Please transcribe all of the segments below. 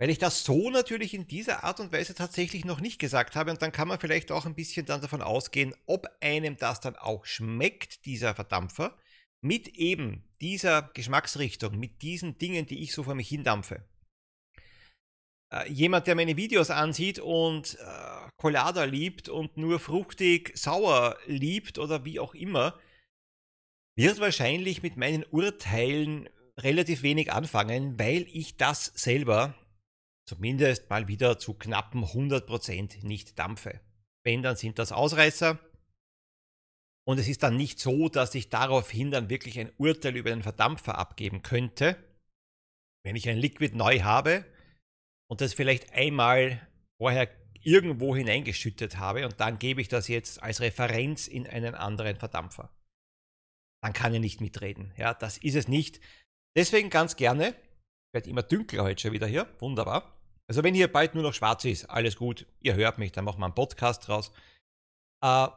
Weil ich das so natürlich in dieser Art und Weise tatsächlich noch nicht gesagt habe und dann kann man vielleicht auch ein bisschen dann davon ausgehen, ob einem das dann auch schmeckt, dieser Verdampfer, mit eben dieser Geschmacksrichtung, mit diesen Dingen, die ich so vor mich hindampfe. Äh, jemand, der meine Videos ansieht und äh, Colada liebt und nur fruchtig sauer liebt oder wie auch immer, wird wahrscheinlich mit meinen Urteilen relativ wenig anfangen, weil ich das selber zumindest mal wieder zu knappen 100% nicht dampfe. Wenn, dann sind das Ausreißer. Und es ist dann nicht so, dass ich daraufhin dann wirklich ein Urteil über den Verdampfer abgeben könnte. Wenn ich ein Liquid neu habe und das vielleicht einmal vorher irgendwo hineingeschüttet habe und dann gebe ich das jetzt als Referenz in einen anderen Verdampfer. Dann kann er nicht mitreden. Ja, das ist es nicht. Deswegen ganz gerne, ich werde immer dünkler heute schon wieder hier, wunderbar. Also wenn hier bald nur noch schwarz ist, alles gut, ihr hört mich, dann machen wir einen Podcast draus. Äh,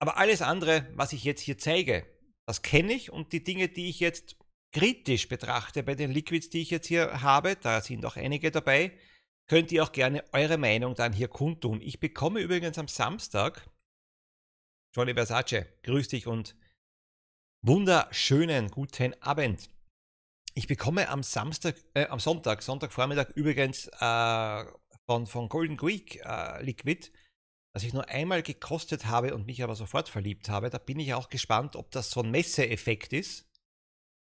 aber alles andere, was ich jetzt hier zeige, das kenne ich und die Dinge, die ich jetzt kritisch betrachte bei den Liquids, die ich jetzt hier habe, da sind auch einige dabei, könnt ihr auch gerne eure Meinung dann hier kundtun. Ich bekomme übrigens am Samstag, Johnny Versace, grüß dich und wunderschönen guten Abend ich bekomme am Samstag, äh, am Sonntag, Sonntagvormittag übrigens äh, von, von Golden Greek äh, Liquid, das ich nur einmal gekostet habe und mich aber sofort verliebt habe. Da bin ich auch gespannt, ob das so ein Messeeffekt ist.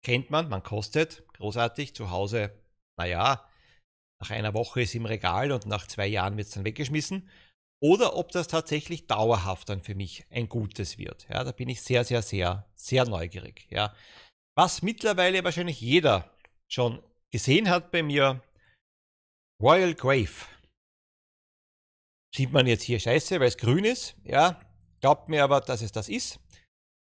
Kennt man, man kostet, großartig, zu Hause, naja, nach einer Woche ist im Regal und nach zwei Jahren wird es dann weggeschmissen. Oder ob das tatsächlich dauerhaft dann für mich ein gutes wird. Ja, da bin ich sehr, sehr, sehr, sehr neugierig. Ja, was mittlerweile wahrscheinlich jeder schon gesehen hat bei mir, Royal Grave. Sieht man jetzt hier scheiße, weil es grün ist, ja, glaubt mir aber, dass es das ist.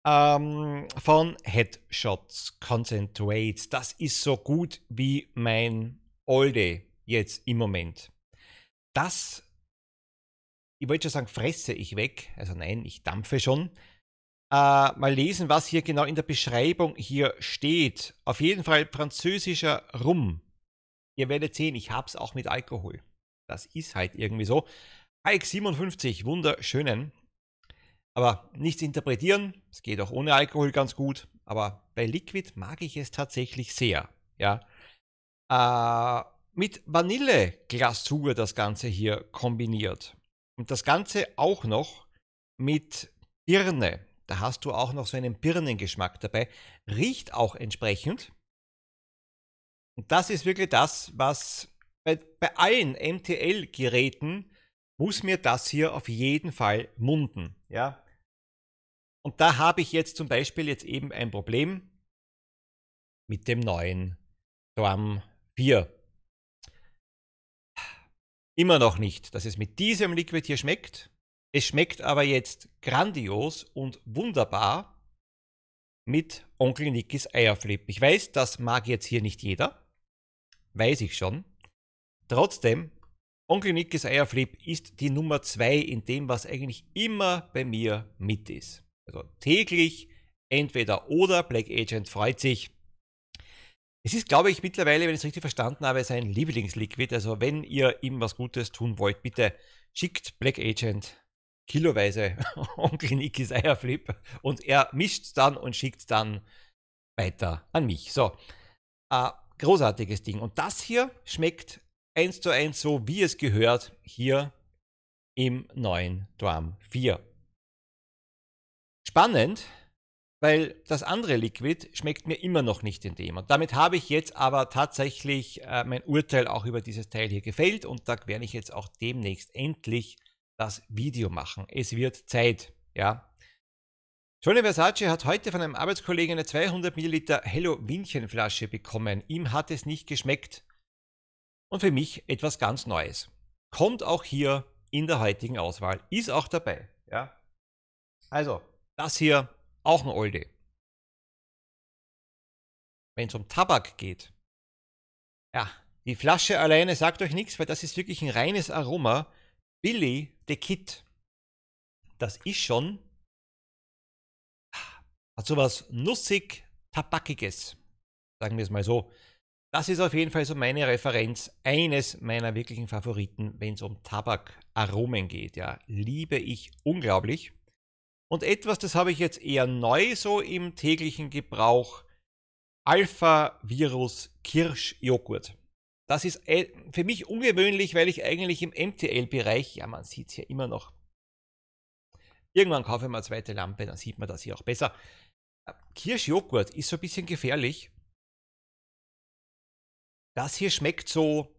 Ähm, von Headshots Concentrate. Das ist so gut wie mein Olde jetzt im Moment. Das, ich wollte schon sagen, fresse ich weg. Also nein, ich dampfe schon äh, mal lesen, was hier genau in der Beschreibung hier steht. Auf jeden Fall französischer Rum. Ihr werdet sehen, ich hab's auch mit Alkohol. Das ist halt irgendwie so. Hike 57, wunderschönen. Aber nichts interpretieren, es geht auch ohne Alkohol ganz gut. Aber bei Liquid mag ich es tatsächlich sehr. Ja. Äh, mit Vanilleglasur das Ganze hier kombiniert. Und das Ganze auch noch mit Birne. Da hast du auch noch so einen Birnengeschmack dabei. Riecht auch entsprechend. Und das ist wirklich das, was bei, bei allen MTL-Geräten muss mir das hier auf jeden Fall munden. Ja? Und da habe ich jetzt zum Beispiel jetzt eben ein Problem mit dem neuen Drum 4. Immer noch nicht, dass es mit diesem Liquid hier schmeckt. Es schmeckt aber jetzt grandios und wunderbar mit Onkel Nickys Eierflip. Ich weiß, das mag jetzt hier nicht jeder. Weiß ich schon. Trotzdem, Onkel Nickys Eierflip ist die Nummer 2 in dem, was eigentlich immer bei mir mit ist. Also täglich entweder oder Black Agent freut sich. Es ist, glaube ich, mittlerweile, wenn ich es richtig verstanden habe, sein Lieblingsliquid. Also wenn ihr ihm was Gutes tun wollt, bitte schickt Black Agent kiloweise Onkel Nikis Eierflip und er mischt's dann und schickt's dann weiter an mich. So, äh, großartiges Ding. Und das hier schmeckt eins zu eins so, wie es gehört, hier im neuen Duam 4. Spannend, weil das andere Liquid schmeckt mir immer noch nicht in dem. Und damit habe ich jetzt aber tatsächlich äh, mein Urteil auch über dieses Teil hier gefällt und da werde ich jetzt auch demnächst endlich das Video machen. Es wird Zeit, ja. Gianni Versace hat heute von einem Arbeitskollegen eine 200 Milliliter Hello Flasche bekommen. Ihm hat es nicht geschmeckt. Und für mich etwas ganz Neues. Kommt auch hier in der heutigen Auswahl. Ist auch dabei, ja. Also, das hier auch ein Oldie. Wenn es um Tabak geht. Ja, die Flasche alleine sagt euch nichts, weil das ist wirklich ein reines Aroma. Billy the Kid, das ist schon hat sowas nussig tabakiges, sagen wir es mal so. Das ist auf jeden Fall so meine Referenz, eines meiner wirklichen Favoriten, wenn es um Tabakaromen geht. Ja, liebe ich unglaublich. Und etwas, das habe ich jetzt eher neu so im täglichen Gebrauch. Alpha Virus Kirschjoghurt. Das ist äh, für mich ungewöhnlich, weil ich eigentlich im MTL-Bereich, ja, man sieht es hier immer noch. Irgendwann kaufe ich mal eine zweite Lampe, dann sieht man das hier auch besser. Äh, Kirschjoghurt ist so ein bisschen gefährlich. Das hier schmeckt so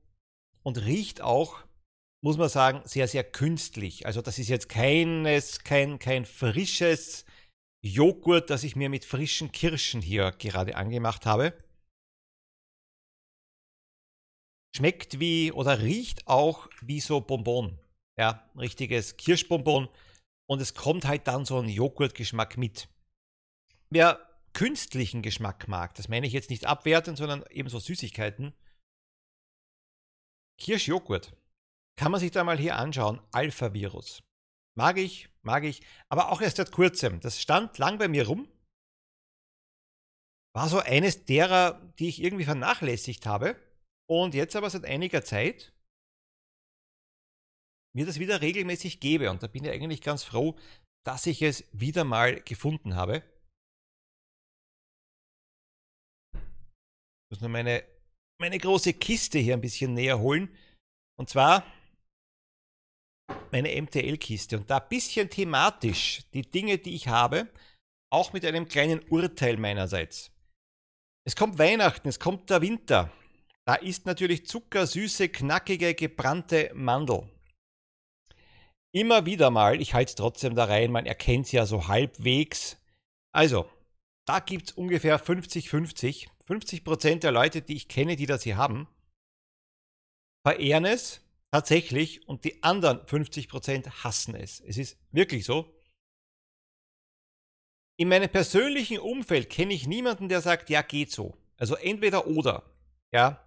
und riecht auch, muss man sagen, sehr, sehr künstlich. Also das ist jetzt keines, kein, kein frisches Joghurt, das ich mir mit frischen Kirschen hier gerade angemacht habe Schmeckt wie oder riecht auch wie so Bonbon. Ja, richtiges Kirschbonbon. Und es kommt halt dann so ein Joghurtgeschmack mit. Wer künstlichen Geschmack mag, das meine ich jetzt nicht abwertend, sondern eben so Süßigkeiten. Kirschjoghurt. Kann man sich da mal hier anschauen. Alpha-Virus. Mag ich, mag ich. Aber auch erst seit kurzem. Das stand lang bei mir rum. War so eines derer, die ich irgendwie vernachlässigt habe. Und jetzt aber seit einiger Zeit mir das wieder regelmäßig gebe. Und da bin ich eigentlich ganz froh, dass ich es wieder mal gefunden habe. Ich muss nur meine, meine große Kiste hier ein bisschen näher holen. Und zwar meine MTL-Kiste. Und da ein bisschen thematisch die Dinge, die ich habe, auch mit einem kleinen Urteil meinerseits. Es kommt Weihnachten, es kommt der Winter. Da ist natürlich zuckersüße, knackige, gebrannte Mandel. Immer wieder mal, ich halte es trotzdem da rein, man erkennt es ja so halbwegs. Also, da gibt es ungefähr 50-50. 50 der Leute, die ich kenne, die das hier haben, verehren es tatsächlich und die anderen 50 hassen es. Es ist wirklich so. In meinem persönlichen Umfeld kenne ich niemanden, der sagt, ja, geht so. Also entweder oder. Ja,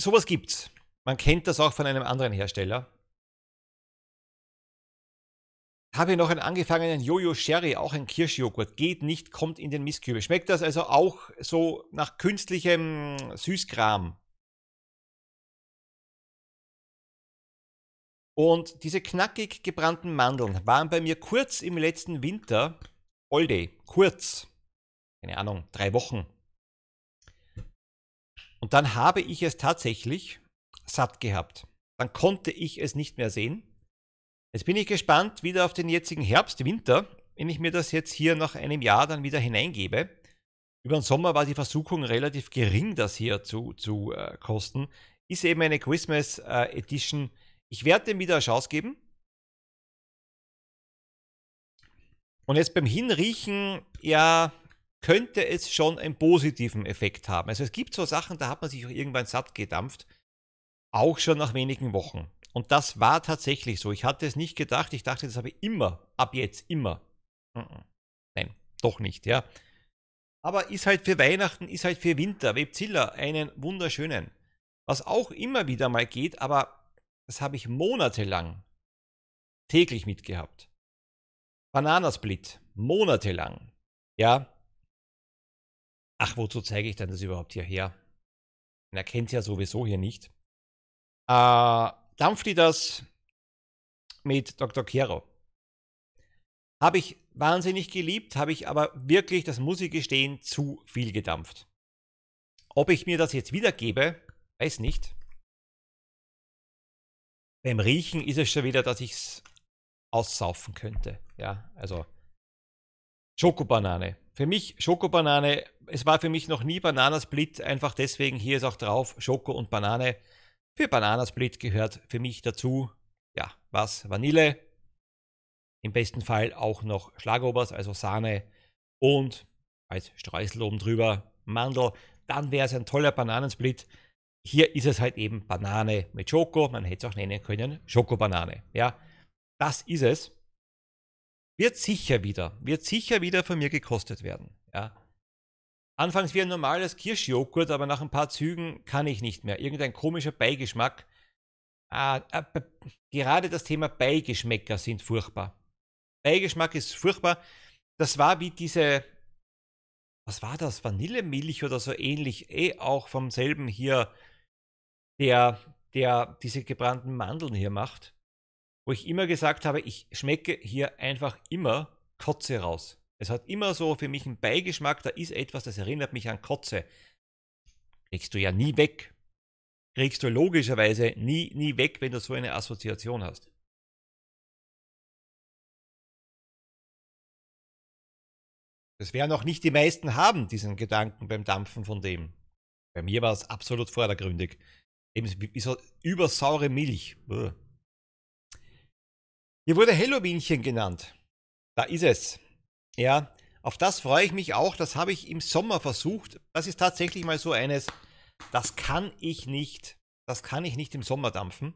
sowas gibt's. Man kennt das auch von einem anderen Hersteller. Habe noch einen angefangenen Jojo Sherry, auch ein Kirschjoghurt. Geht nicht, kommt in den Mistkübel. Schmeckt das also auch so nach künstlichem Süßkram? Und diese knackig gebrannten Mandeln waren bei mir kurz im letzten Winter all day. Kurz. Keine Ahnung, drei Wochen und dann habe ich es tatsächlich satt gehabt. Dann konnte ich es nicht mehr sehen. Jetzt bin ich gespannt wieder auf den jetzigen Herbst, Winter, wenn ich mir das jetzt hier nach einem Jahr dann wieder hineingebe. Über den Sommer war die Versuchung relativ gering, das hier zu, zu äh, kosten. Ist eben eine Christmas äh, Edition. Ich werde dem wieder eine Chance geben. Und jetzt beim Hinriechen, ja, könnte es schon einen positiven Effekt haben. Also es gibt so Sachen, da hat man sich auch irgendwann satt gedampft, auch schon nach wenigen Wochen. Und das war tatsächlich so. Ich hatte es nicht gedacht. Ich dachte, das habe ich immer, ab jetzt, immer. Nein, doch nicht, ja. Aber ist halt für Weihnachten, ist halt für Winter. Webzilla, einen wunderschönen. Was auch immer wieder mal geht, aber das habe ich monatelang täglich mitgehabt. Bananasplit, monatelang. Ja, ach, wozu zeige ich denn das überhaupt hierher? Man erkennt kennt ja sowieso hier nicht. Äh, die das mit Dr. Kero. Habe ich wahnsinnig geliebt, habe ich aber wirklich, das muss ich gestehen, zu viel gedampft. Ob ich mir das jetzt wiedergebe, weiß nicht. Beim Riechen ist es schon wieder, dass ich es aussaufen könnte. Ja, also Schokobanane. Für mich Schokobanane, es war für mich noch nie Bananasplit, einfach deswegen, hier ist auch drauf, Schoko und Banane. Für Bananasplit gehört für mich dazu, ja, was? Vanille, im besten Fall auch noch Schlagobers, also Sahne und als Streusel oben drüber Mandel. Dann wäre es ein toller Bananensplit. Hier ist es halt eben Banane mit Schoko. Man hätte es auch nennen können Schokobanane. Ja, das ist es. Wird sicher wieder, wird sicher wieder von mir gekostet werden. Ja. Anfangs wie ein normales Kirschjoghurt, aber nach ein paar Zügen kann ich nicht mehr. Irgendein komischer Beigeschmack. Ah, äh, gerade das Thema Beigeschmäcker sind furchtbar. Beigeschmack ist furchtbar. Das war wie diese, was war das? Vanillemilch oder so ähnlich. Eh auch vom selben hier, der, der diese gebrannten Mandeln hier macht wo ich immer gesagt habe, ich schmecke hier einfach immer Kotze raus. Es hat immer so für mich einen Beigeschmack, da ist etwas, das erinnert mich an Kotze. Kriegst du ja nie weg. Kriegst du logischerweise nie, nie weg, wenn du so eine Assoziation hast. Das werden auch nicht die meisten haben, diesen Gedanken beim Dampfen von dem. Bei mir war es absolut vordergründig. Eben wie so übersaure Milch. Buh. Hier wurde Halloweenchen genannt. Da ist es. Ja, auf das freue ich mich auch. Das habe ich im Sommer versucht. Das ist tatsächlich mal so eines. Das kann ich nicht. Das kann ich nicht im Sommer dampfen.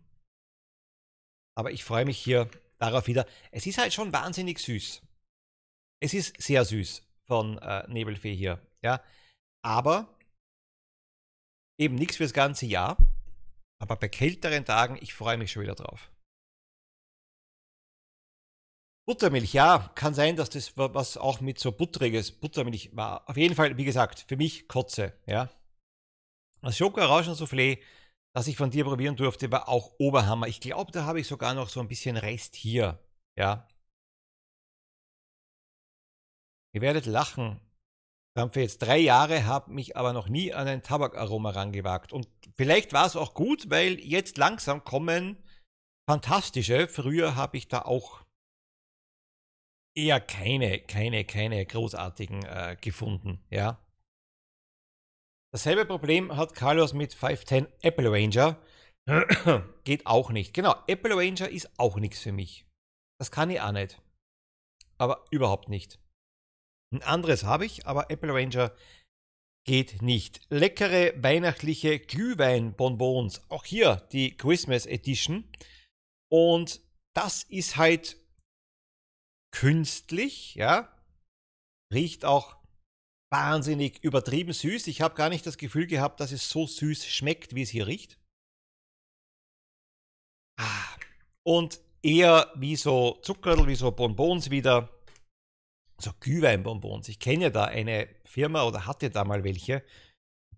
Aber ich freue mich hier darauf wieder. Es ist halt schon wahnsinnig süß. Es ist sehr süß von äh, Nebelfee hier. Ja, aber eben nichts fürs ganze Jahr. Aber bei kälteren Tagen, ich freue mich schon wieder drauf. Buttermilch, ja, kann sein, dass das was auch mit so butteriges Buttermilch war. Auf jeden Fall, wie gesagt, für mich Kotze, ja. Das Schoko-Orangen-Soufflé, das ich von dir probieren durfte, war auch Oberhammer. Ich glaube, da habe ich sogar noch so ein bisschen Rest hier, ja. Ihr werdet lachen. Dampfe jetzt drei Jahre, habe mich aber noch nie an ein Tabakaroma rangewagt. Und vielleicht war es auch gut, weil jetzt langsam kommen fantastische. Früher habe ich da auch eher keine, keine, keine großartigen äh, gefunden, ja. Dasselbe Problem hat Carlos mit 510 Apple Ranger. Geht auch nicht. Genau, Apple Ranger ist auch nichts für mich. Das kann ich auch nicht. Aber überhaupt nicht. Ein anderes habe ich, aber Apple Ranger geht nicht. Leckere weihnachtliche Glühweinbonbons. Auch hier die Christmas Edition. Und das ist halt künstlich, ja. Riecht auch wahnsinnig übertrieben süß. Ich habe gar nicht das Gefühl gehabt, dass es so süß schmeckt, wie es hier riecht. Ah, und eher wie so Zuckerl, wie so Bonbons wieder. So Glühweinbonbons. Ich kenne ja da eine Firma oder hatte da mal welche.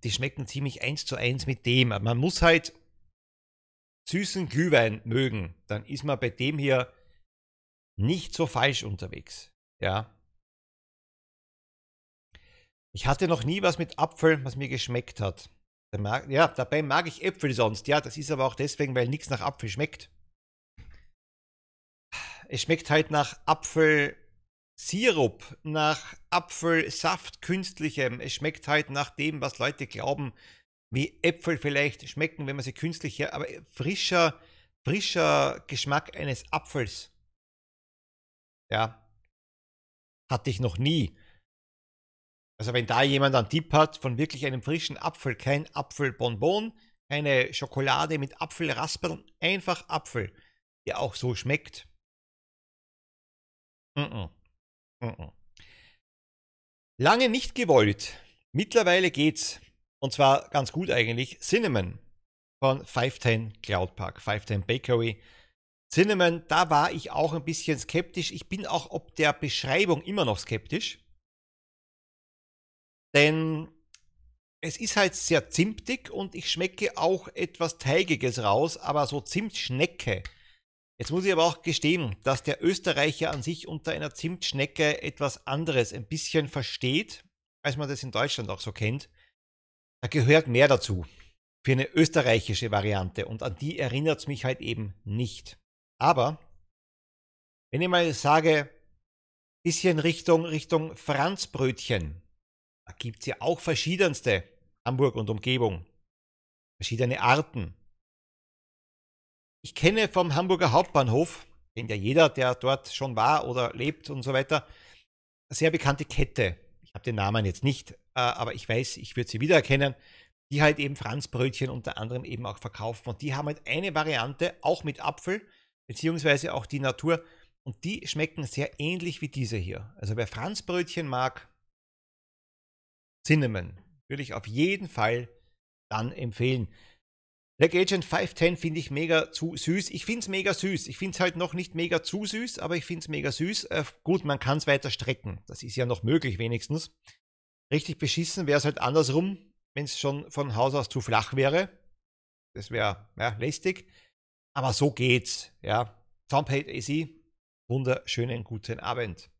Die schmecken ziemlich eins zu eins mit dem. Man muss halt süßen Glühwein mögen. Dann ist man bei dem hier nicht so falsch unterwegs. Ja. Ich hatte noch nie was mit Apfel, was mir geschmeckt hat. Ja, dabei mag ich Äpfel sonst. Ja, das ist aber auch deswegen, weil nichts nach Apfel schmeckt. Es schmeckt halt nach Apfelsirup, nach Apfelsaft künstlichem. Es schmeckt halt nach dem, was Leute glauben, wie Äpfel vielleicht schmecken, wenn man sie künstlich her, aber äh, frischer, frischer Geschmack eines Apfels. Ja. Hatte ich noch nie. Also wenn da jemand einen Tipp hat von wirklich einem frischen Apfel, kein Apfelbonbon, keine Schokolade mit Apfelraspeln, einfach Apfel, der auch so schmeckt. Mm -mm. Mm Lange nicht gewollt. Mittlerweile geht's. Und zwar ganz gut eigentlich. Cinnamon von 510 Cloud Park, 510 Bakery. Cinnamon, da war ich auch ein bisschen skeptisch. Ich bin auch ob der Beschreibung immer noch skeptisch. Denn es ist halt sehr zimtig und ich schmecke auch etwas Teigiges raus, aber so Zimtschnecke. Jetzt muss ich aber auch gestehen, dass der Österreicher an sich unter einer Zimtschnecke etwas anderes ein bisschen versteht, als man das in Deutschland auch so kennt. Da gehört mehr dazu für eine österreichische Variante und an die erinnert es mich halt eben nicht. Aber wenn ich mal sage, bisschen Richtung, Richtung Franzbrötchen, da gibt es ja auch verschiedenste Hamburg und Umgebung, verschiedene Arten. Ich kenne vom Hamburger Hauptbahnhof, kennt ja jeder, der dort schon war oder lebt und so weiter, eine sehr bekannte Kette. Ich habe den Namen jetzt nicht, äh, aber ich weiß, ich würde sie wiedererkennen, die halt eben Franzbrötchen unter anderem eben auch verkaufen. Und die haben halt eine Variante, auch mit Apfel, beziehungsweise auch die Natur. Und die schmecken sehr ähnlich wie diese hier. Also wer Franzbrötchen mag, Cinnamon, würde ich auf jeden Fall dann empfehlen. Black Agent 510 finde ich mega zu süß. Ich finde es mega süß. Ich finde es halt noch nicht mega zu süß, aber ich finde es mega süß. Äh, gut, man kann es weiter strecken. Das ist ja noch möglich wenigstens. Richtig beschissen wäre es halt andersrum, wenn es schon von Haus aus zu flach wäre. Das wäre ja, lästig. Aber so geht's, ja. Thumbhate eh AC, wunderschönen guten Abend.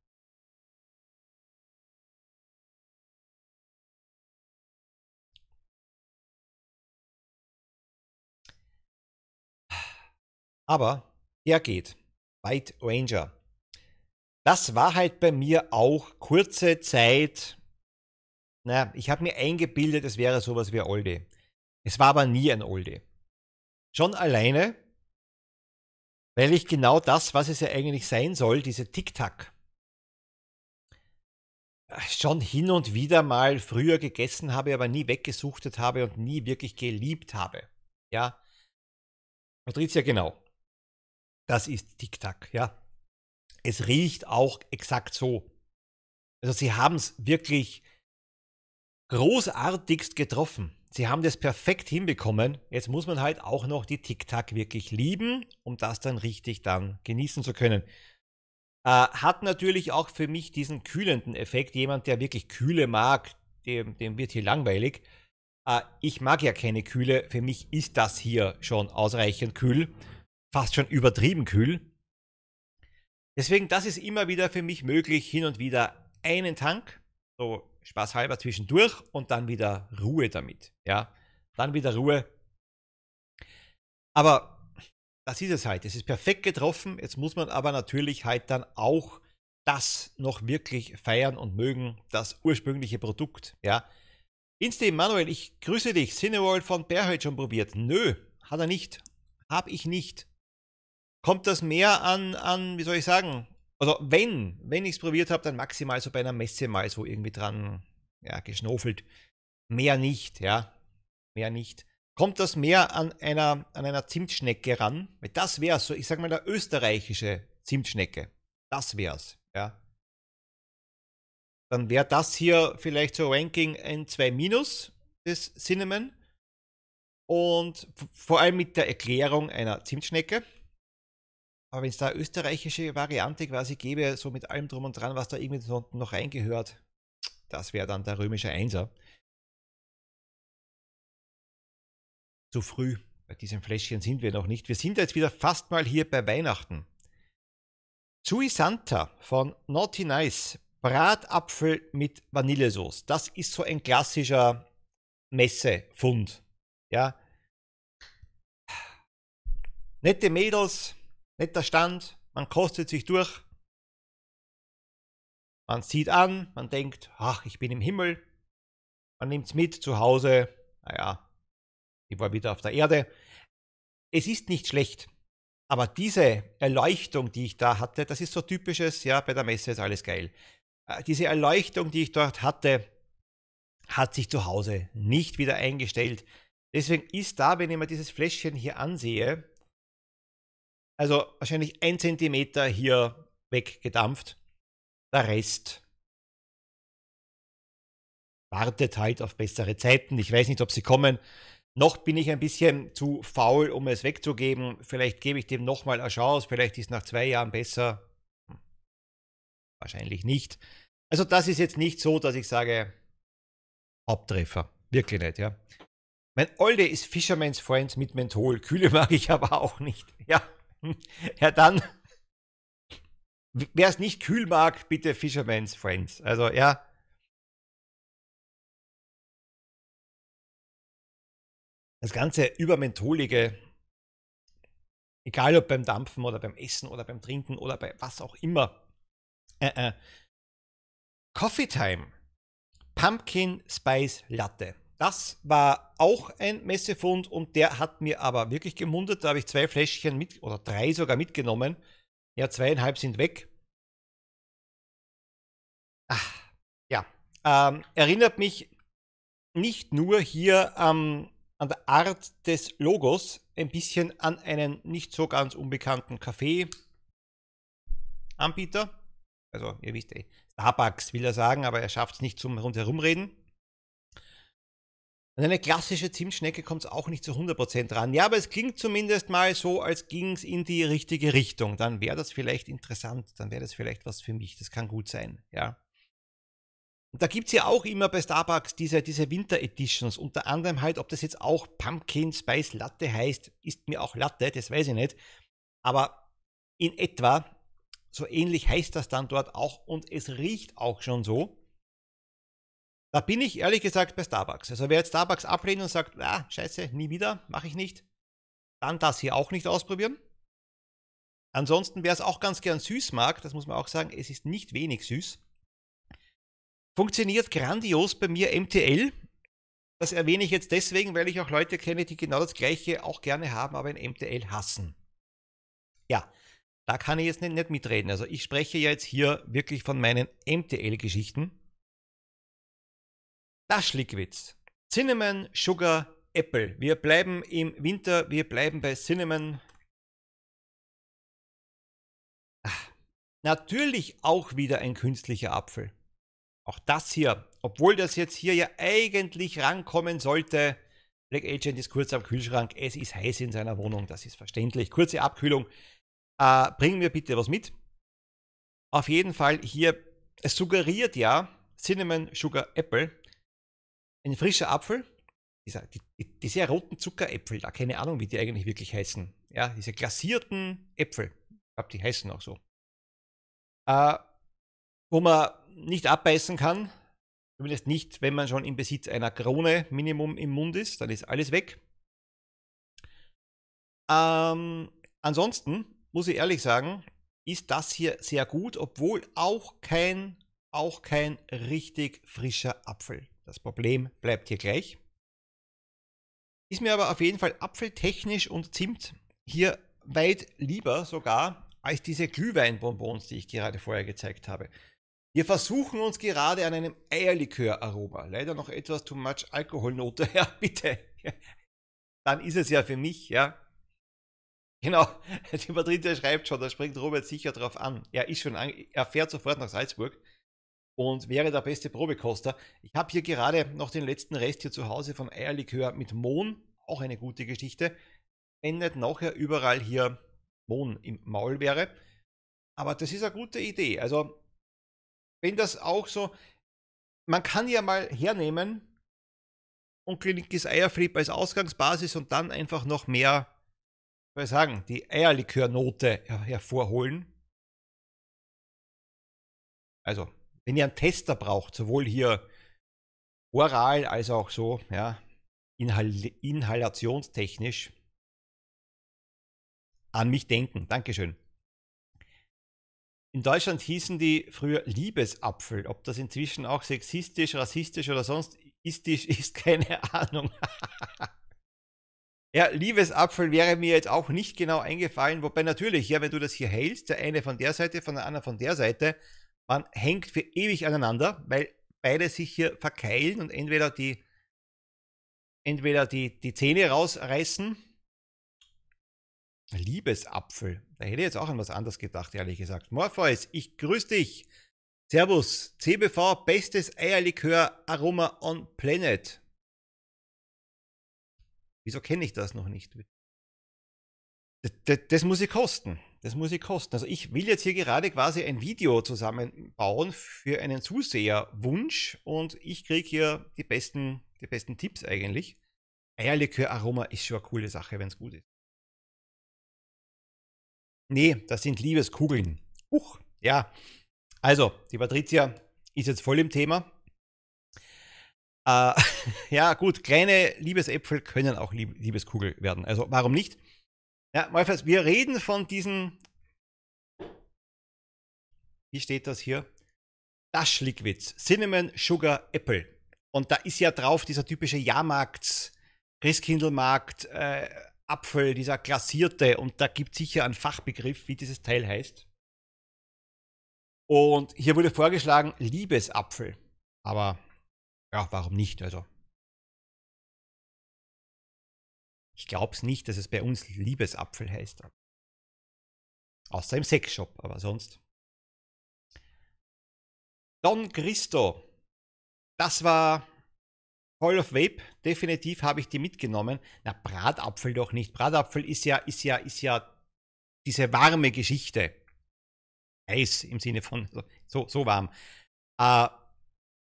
Aber er geht. White Ranger. Das war halt bei mir auch kurze Zeit. Na, ich habe mir eingebildet, es wäre sowas wie ein Oldie. Es war aber nie ein Oldie. Schon alleine, weil ich genau das, was es ja eigentlich sein soll, diese Tic-Tac. Schon hin und wieder mal früher gegessen habe, aber nie weggesuchtet habe und nie wirklich geliebt habe. Ja. Patricia, genau. Das ist Tic-Tac, ja. Es riecht auch exakt so. Also sie haben es wirklich großartigst getroffen. Sie haben das perfekt hinbekommen. Jetzt muss man halt auch noch die Tic-Tac wirklich lieben, um das dann richtig dann genießen zu können. Äh, hat natürlich auch für mich diesen kühlenden Effekt. Jemand, der wirklich Kühle mag, dem, dem wird hier langweilig. Äh, ich mag ja keine Kühle. Für mich ist das hier schon ausreichend kühl. Fast schon übertrieben kühl. Deswegen, das ist immer wieder für mich möglich, hin und wieder einen Tank, so spaßhalber zwischendurch und dann wieder Ruhe damit. Ja, dann wieder Ruhe. Aber das ist es halt. Es ist perfekt getroffen. Jetzt muss man aber natürlich halt dann auch das noch wirklich feiern und mögen, das ursprüngliche Produkt. Ja. Insta Manuel, ich grüße dich. Cineworld von Berhold schon probiert. Nö, hat er nicht. Hab ich nicht. Kommt das mehr an, an, wie soll ich sagen, also wenn, wenn ich es probiert habe, dann maximal so bei einer Messe mal so irgendwie dran ja, geschnofelt. Mehr nicht, ja. Mehr nicht. Kommt das mehr an einer, an einer Zimtschnecke ran? Weil das wäre so, ich sag mal, eine österreichische Zimtschnecke. Das wär's, ja. Dann wäre das hier vielleicht so Ranking ein 2 minus des Cinnamon. Und vor allem mit der Erklärung einer Zimtschnecke. Aber wenn es da österreichische Variante quasi gäbe, so mit allem drum und dran, was da irgendwie noch reingehört, das wäre dann der römische Einser. Zu früh. Bei diesem Fläschchen sind wir noch nicht. Wir sind jetzt wieder fast mal hier bei Weihnachten. Sui Santa von Naughty Nice. Bratapfel mit Vanillesoße. Das ist so ein klassischer Messefund. Ja. Nette Mädels, netter Stand, man kostet sich durch, man sieht an, man denkt, ach, ich bin im Himmel, man nimmt es mit zu Hause, naja, ich war wieder auf der Erde. Es ist nicht schlecht, aber diese Erleuchtung, die ich da hatte, das ist so typisches, ja, bei der Messe ist alles geil. Äh, diese Erleuchtung, die ich dort hatte, hat sich zu Hause nicht wieder eingestellt. Deswegen ist da, wenn ich mir dieses Fläschchen hier ansehe, also wahrscheinlich ein Zentimeter hier weggedampft. Der Rest wartet halt auf bessere Zeiten. Ich weiß nicht, ob sie kommen. Noch bin ich ein bisschen zu faul, um es wegzugeben. Vielleicht gebe ich dem nochmal eine Chance. Vielleicht ist nach zwei Jahren besser. Hm. Wahrscheinlich nicht. Also das ist jetzt nicht so, dass ich sage, Haupttreffer. Wirklich nicht, ja. Mein Olde ist Fisherman's Friends mit Menthol. Kühle mag ich aber auch nicht. Ja. ja, dann. Wer es nicht kühl mag, bitte Fisherman's Friends. Also, ja. Das ganze übermentholige, egal ob beim Dampfen oder beim Essen oder beim Trinken oder bei was auch immer. Äh, äh. Coffee Time. Pumpkin Spice Latte. Das war auch ein Messefund und der hat mir aber wirklich gemundet. Da habe ich zwei Fläschchen mit oder drei sogar mitgenommen. Ja, zweieinhalb sind weg. Ach, ja. Ähm, erinnert mich nicht nur hier ähm, an der Art des Logos ein bisschen an einen nicht so ganz unbekannten Kaffee-Anbieter. Also, ihr wisst eh, Starbucks will er sagen, aber er schafft es nicht zum Rundherumreden. An eine klassische Zimtschnecke kommt es auch nicht zu 100% ran. Ja, aber es klingt zumindest mal so, als ging es in die richtige Richtung. Dann wäre das vielleicht interessant, dann wäre das vielleicht was für mich. Das kann gut sein, ja. Und da gibt es ja auch immer bei Starbucks diese, diese Winter Editions. Unter anderem halt, ob das jetzt auch Pumpkin Spice Latte heißt, ist mir auch Latte, das weiß ich nicht. Aber in etwa, so ähnlich heißt das dann dort auch und es riecht auch schon so. Da bin ich ehrlich gesagt bei Starbucks. Also wer jetzt Starbucks ablehnt und sagt, ah, scheiße, nie wieder, mache ich nicht, dann das hier auch nicht ausprobieren. Ansonsten, wer es auch ganz gern süß mag, das muss man auch sagen, es ist nicht wenig süß. Funktioniert grandios bei mir MTL. Das erwähne ich jetzt deswegen, weil ich auch Leute kenne, die genau das gleiche auch gerne haben, aber in MTL hassen. Ja, da kann ich jetzt nicht, nicht mitreden. Also ich spreche ja jetzt hier wirklich von meinen MTL-Geschichten. Das Liquids. Cinnamon, Sugar, Apple. Wir bleiben im Winter, wir bleiben bei Cinnamon. Ach, natürlich auch wieder ein künstlicher Apfel. Auch das hier, obwohl das jetzt hier ja eigentlich rankommen sollte. Black Agent ist kurz am Kühlschrank, es ist heiß in seiner Wohnung, das ist verständlich. Kurze Abkühlung. Äh, bring mir bitte was mit. Auf jeden Fall hier, es suggeriert ja Cinnamon Sugar Apple, ein frischer Apfel, dieser, die, die sehr roten Zuckeräpfel, da keine Ahnung, wie die eigentlich wirklich heißen. Ja, diese glasierten Äpfel, ich glaube, die heißen auch so. Äh, wo man nicht abbeißen kann, zumindest nicht, wenn man schon im Besitz einer Krone Minimum im Mund ist, dann ist alles weg. Ähm, ansonsten muss ich ehrlich sagen, ist das hier sehr gut, obwohl auch kein, auch kein richtig frischer Apfel. Das Problem bleibt hier gleich. Ist mir aber auf jeden Fall apfeltechnisch und Zimt hier weit lieber sogar als diese Glühweinbonbons, die ich gerade vorher gezeigt habe. Wir versuchen uns gerade an einem Eierlikör-Aroma. Leider noch etwas too much Alkoholnote. Ja, bitte. Dann ist es ja für mich, ja. Genau, die Patricia schreibt schon, da springt Robert sicher drauf an. Er ist schon, an, er fährt sofort nach Salzburg und wäre der beste Probekoster. Ich habe hier gerade noch den letzten Rest hier zu Hause vom Eierlikör mit Mohn, auch eine gute Geschichte. Wenn nicht nachher überall hier Mohn im Maul wäre. Aber das ist eine gute Idee. Also, wenn das auch so, man kann ja mal hernehmen und Klinikis Eierflip als Ausgangsbasis und dann einfach noch mehr, soll ich sagen, die Eierlikörnote hervorholen. Also, wenn ihr einen Tester braucht, sowohl hier oral als auch so, ja, Inhal inhalationstechnisch, an mich denken. Dankeschön. In Deutschland hießen die früher Liebesapfel. Ob das inzwischen auch sexistisch, rassistisch oder sonst istisch ist, keine Ahnung. ja, Liebesapfel wäre mir jetzt auch nicht genau eingefallen, wobei natürlich, ja, wenn du das hier hältst, der eine von der Seite, von der anderen von der Seite, man hängt für ewig aneinander, weil beide sich hier verkeilen und entweder die entweder die, die Zähne rausreißen. Liebesapfel. Da hätte ich jetzt auch an was anderes gedacht, ehrlich gesagt. Morpheus, ich grüße dich. Servus, CBV, bestes Eierlikör Aroma on Planet. Wieso kenne ich das noch nicht? Das, das, das muss ich kosten. Das muss ich kosten. Also ich will jetzt hier gerade quasi ein Video zusammenbauen für einen Zuseherwunsch und ich kriege hier die besten, die besten Tipps eigentlich. Eierlikör-Aroma ist schon eine coole Sache, wenn es gut ist. Nee, das sind Liebeskugeln. Huch, ja. Also, die Patricia ist jetzt voll im Thema. Äh, ja, gut, kleine Liebesäpfel können auch Liebeskugel werden. Also, warum nicht? Ja, Malfers, wir reden von diesen, wie steht das hier? Dash Liquids, Cinnamon Sugar Apple. Und da ist ja drauf dieser typische Jahrmarkt, Christkindlmarkt, äh, Apfel, dieser glasierte. Und da gibt es sicher einen Fachbegriff, wie dieses Teil heißt. Und hier wurde vorgeschlagen, Liebesapfel. Aber ja, warum nicht? Also Ich glaube es nicht, dass es bei uns Liebesapfel heißt. Außer im Sexshop, aber sonst. Don Cristo. Das war Hall of Vape. Definitiv habe ich die mitgenommen. Na, Bratapfel doch nicht. Bratapfel ist ja, ist ja, ist ja diese warme Geschichte. Eis im Sinne von so, so warm. Äh,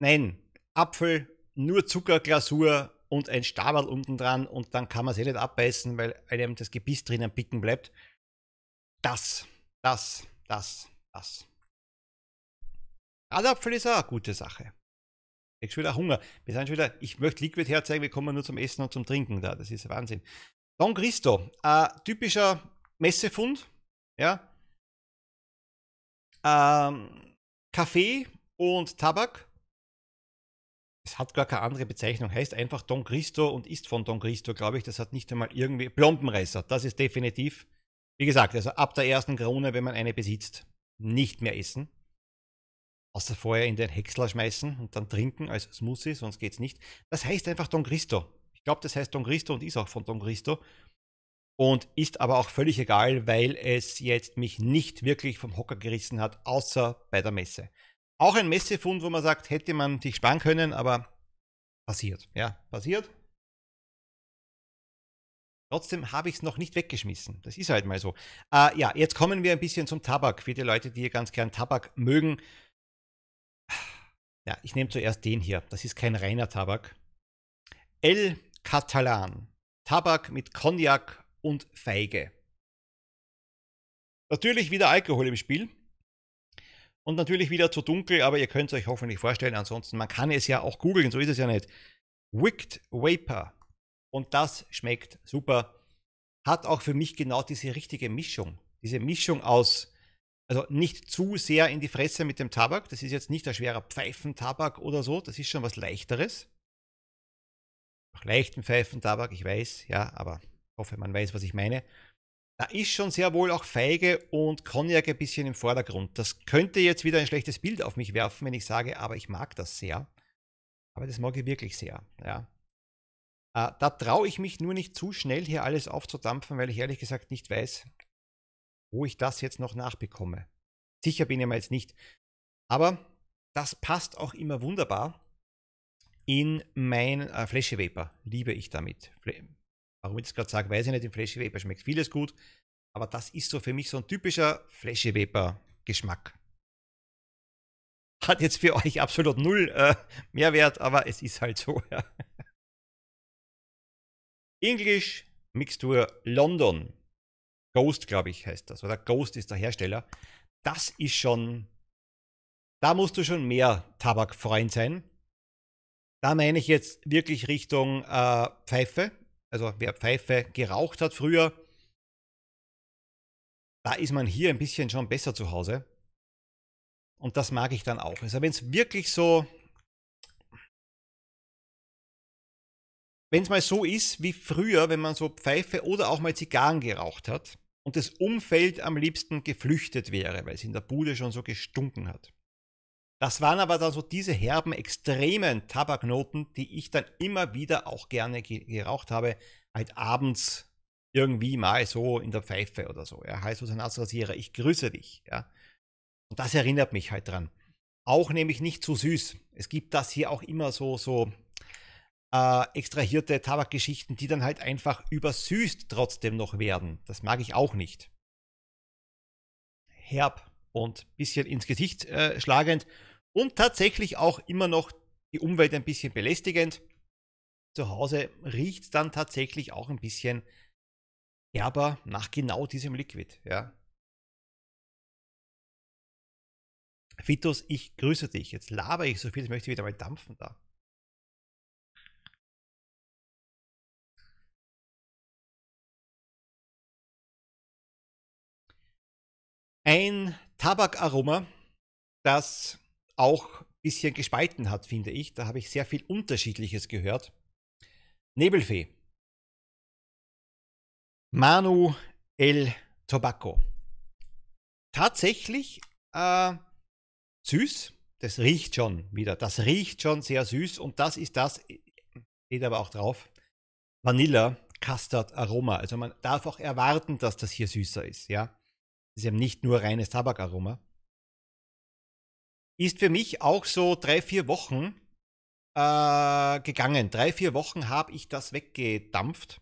nein, Apfel, nur Zuckerglasur, und ein Stabal unten dran und dann kann man es eh nicht abbeißen, weil einem das Gebiss drinnen picken bleibt. Das, das, das, das. Radapfel ist auch eine gute Sache. Ich habe schon wieder Hunger. Wir sind schon wieder, ich möchte Liquid herzeigen, wir kommen nur zum Essen und zum Trinken da. Das ist Wahnsinn. Don Cristo, äh, typischer Messefund, ja. Ähm, Kaffee und Tabak es hat gar keine andere Bezeichnung. Heißt einfach Don Cristo und ist von Don Cristo, glaube ich. Das hat nicht einmal irgendwie. Plombenreißer, das ist definitiv. Wie gesagt, also ab der ersten Krone, wenn man eine besitzt, nicht mehr essen. Außer vorher in den Häcksler schmeißen und dann trinken als Smoothie, sonst geht's nicht. Das heißt einfach Don Cristo. Ich glaube, das heißt Don Cristo und ist auch von Don Cristo. Und ist aber auch völlig egal, weil es jetzt mich nicht wirklich vom Hocker gerissen hat, außer bei der Messe. Auch ein Messefund, wo man sagt, hätte man sich sparen können, aber passiert. Ja, passiert. Trotzdem habe ich es noch nicht weggeschmissen. Das ist halt mal so. Äh, ja, jetzt kommen wir ein bisschen zum Tabak. Für die Leute, die hier ganz gern Tabak mögen. Ja, ich nehme zuerst den hier. Das ist kein reiner Tabak. El Catalan. Tabak mit Cognac und Feige. Natürlich wieder Alkohol im Spiel. Und natürlich wieder zu dunkel, aber ihr könnt es euch hoffentlich vorstellen. Ansonsten, man kann es ja auch googeln, so ist es ja nicht. Wicked Vapor. Und das schmeckt super. Hat auch für mich genau diese richtige Mischung. Diese Mischung aus, also nicht zu sehr in die Fresse mit dem Tabak. Das ist jetzt nicht ein schwerer Pfeifentabak oder so. Das ist schon was leichteres. Auch leichten Pfeifentabak, ich weiß, ja, aber ich hoffe, man weiß, was ich meine da ist schon sehr wohl auch Feige und Cognac ein bisschen im Vordergrund. Das könnte jetzt wieder ein schlechtes Bild auf mich werfen, wenn ich sage, aber ich mag das sehr. Aber das mag ich wirklich sehr, ja. Äh, da traue ich mich nur nicht zu schnell hier alles aufzudampfen, weil ich ehrlich gesagt nicht weiß, wo ich das jetzt noch nachbekomme. Sicher bin ich mir jetzt nicht. Aber das passt auch immer wunderbar in mein äh, Fläche Vapor. Liebe ich damit. Warum ich das gerade sage, weiß ich nicht. Im Flashy Vapor schmeckt vieles gut. Aber das ist so für mich so ein typischer Flashy Vapor Geschmack. Hat jetzt für euch absolut null äh, Mehrwert, aber es ist halt so. Ja. English Mixture London. Ghost, glaube ich, heißt das. Oder Ghost ist der Hersteller. Das ist schon. Da musst du schon mehr Tabakfreund sein. Da meine ich jetzt wirklich Richtung äh, Pfeife also wer Pfeife geraucht hat früher, da ist man hier ein bisschen schon besser zu Hause. Und das mag ich dann auch. Also wenn es wirklich so, wenn es mal so ist wie früher, wenn man so Pfeife oder auch mal Zigarren geraucht hat und das Umfeld am liebsten geflüchtet wäre, weil es in der Bude schon so gestunken hat. Das waren aber dann so diese herben, extremen Tabaknoten, die ich dann immer wieder auch gerne geraucht habe, halt abends irgendwie mal so in der Pfeife oder so. Ja, heißt so sein Rasierer, ich grüße dich. Ja. Und das erinnert mich halt dran. Auch nämlich nicht zu süß. Es gibt das hier auch immer so, so äh, extrahierte Tabakgeschichten, die dann halt einfach übersüßt trotzdem noch werden. Das mag ich auch nicht. Herb und bisschen ins Gesicht äh, schlagend und tatsächlich auch immer noch die Umwelt ein bisschen belästigend. Zu Hause riecht es dann tatsächlich auch ein bisschen herber nach genau diesem Liquid. Ja. Vitus, ich grüße dich. Jetzt laber ich so viel, ich möchte wieder mal dampfen da. Ein Tabakaroma, das auch ein bisschen gespalten hat, finde ich. Da habe ich sehr viel Unterschiedliches gehört. Nebelfee. Manu El Tobacco. Tatsächlich äh, süß. Das riecht schon wieder. Das riecht schon sehr süß. Und das ist das, steht aber auch drauf, Vanilla Custard Aroma. Also man darf auch erwarten, dass das hier süßer ist. Ja, es ist eben nicht nur reines Tabakaroma ist für mich auch so drei, vier Wochen äh, gegangen. Drei, vier Wochen habe ich das weggedampft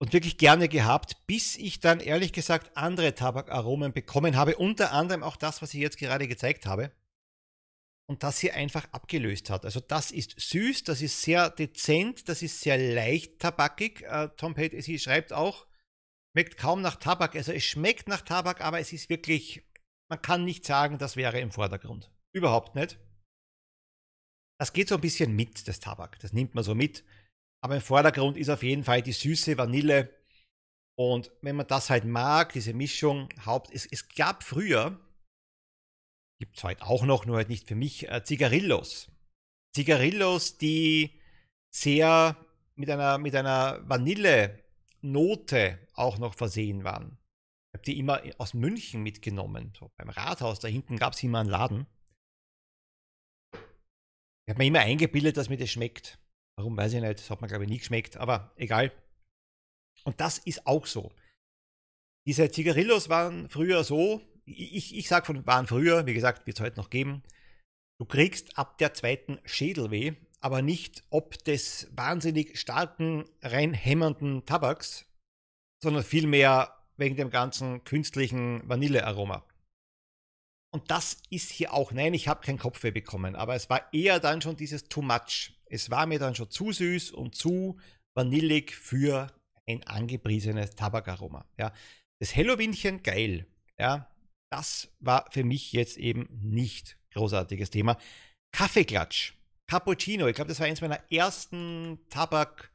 und wirklich gerne gehabt, bis ich dann ehrlich gesagt andere Tabakaromen bekommen habe, unter anderem auch das, was ich jetzt gerade gezeigt habe. Und das hier einfach abgelöst hat. Also das ist süß, das ist sehr dezent, das ist sehr leicht tabakig. Äh, Tom Pate schreibt auch, schmeckt kaum nach Tabak. Also es schmeckt nach Tabak, aber es ist wirklich man kann nicht sagen, das wäre im Vordergrund. Überhaupt nicht. Das geht so ein bisschen mit, das Tabak. Das nimmt man so mit. Aber im Vordergrund ist auf jeden Fall die süße Vanille. Und wenn man das halt mag, diese Mischung, Haupt, es, es gab früher, gibt es heute auch noch, nur halt nicht für mich, äh, Zigarillos. Zigarillos, die sehr mit einer, mit einer Vanille-Note auch noch versehen waren. Ich habe die immer äh, aus München mitgenommen. So beim Rathaus, da hinten gab es immer einen Laden. Ich habe mir immer eingebildet, dass mir das schmeckt. Warum weiß ich nicht. Das hat mir, glaube ich, nie geschmeckt, aber egal. Und das ist auch so. Diese Zigarillos waren früher so, ich, ich sage von waren früher, wie gesagt, wird es heute noch geben. Du kriegst ab der zweiten Schädelweh, aber nicht ob des wahnsinnig starken, rein hämmernden Tabaks, sondern vielmehr wegen dem ganzen künstlichen Vanillearoma. Und das ist hier auch, nein, ich habe keinen Kopfweh bekommen, aber es war eher dann schon dieses Too Much. Es war mir dann schon zu süß und zu vanillig für ein angepriesenes Tabakaroma. Ja. Das Halloweenchen, geil. Ja. Das war für mich jetzt eben nicht großartiges Thema. Kaffeeklatsch, Cappuccino, ich glaube, das war eins meiner ersten Tabak,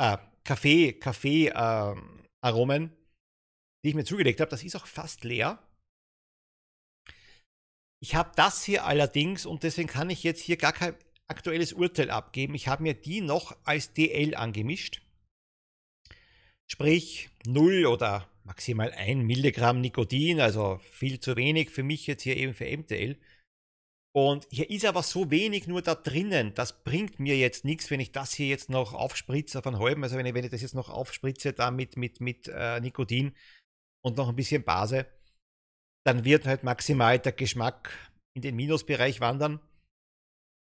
äh, Kaffee, Kaffee, äh, Aromen, die ich mir zugelegt habe. Das ist auch fast leer. Ich habe das hier allerdings und deswegen kann ich jetzt hier gar kein aktuelles Urteil abgeben. Ich habe mir die noch als DL angemischt. Sprich 0 oder maximal 1 Milligramm Nikotin, also viel zu wenig für mich jetzt hier eben für MTL. Und hier ist aber so wenig nur da drinnen, das bringt mir jetzt nichts, wenn ich das hier jetzt noch aufspritze von halben, also wenn ich, wenn ich das jetzt noch aufspritze da mit, mit, mit äh, Nikotin, und noch ein bisschen Base, dann wird halt maximal der Geschmack in den Minusbereich wandern.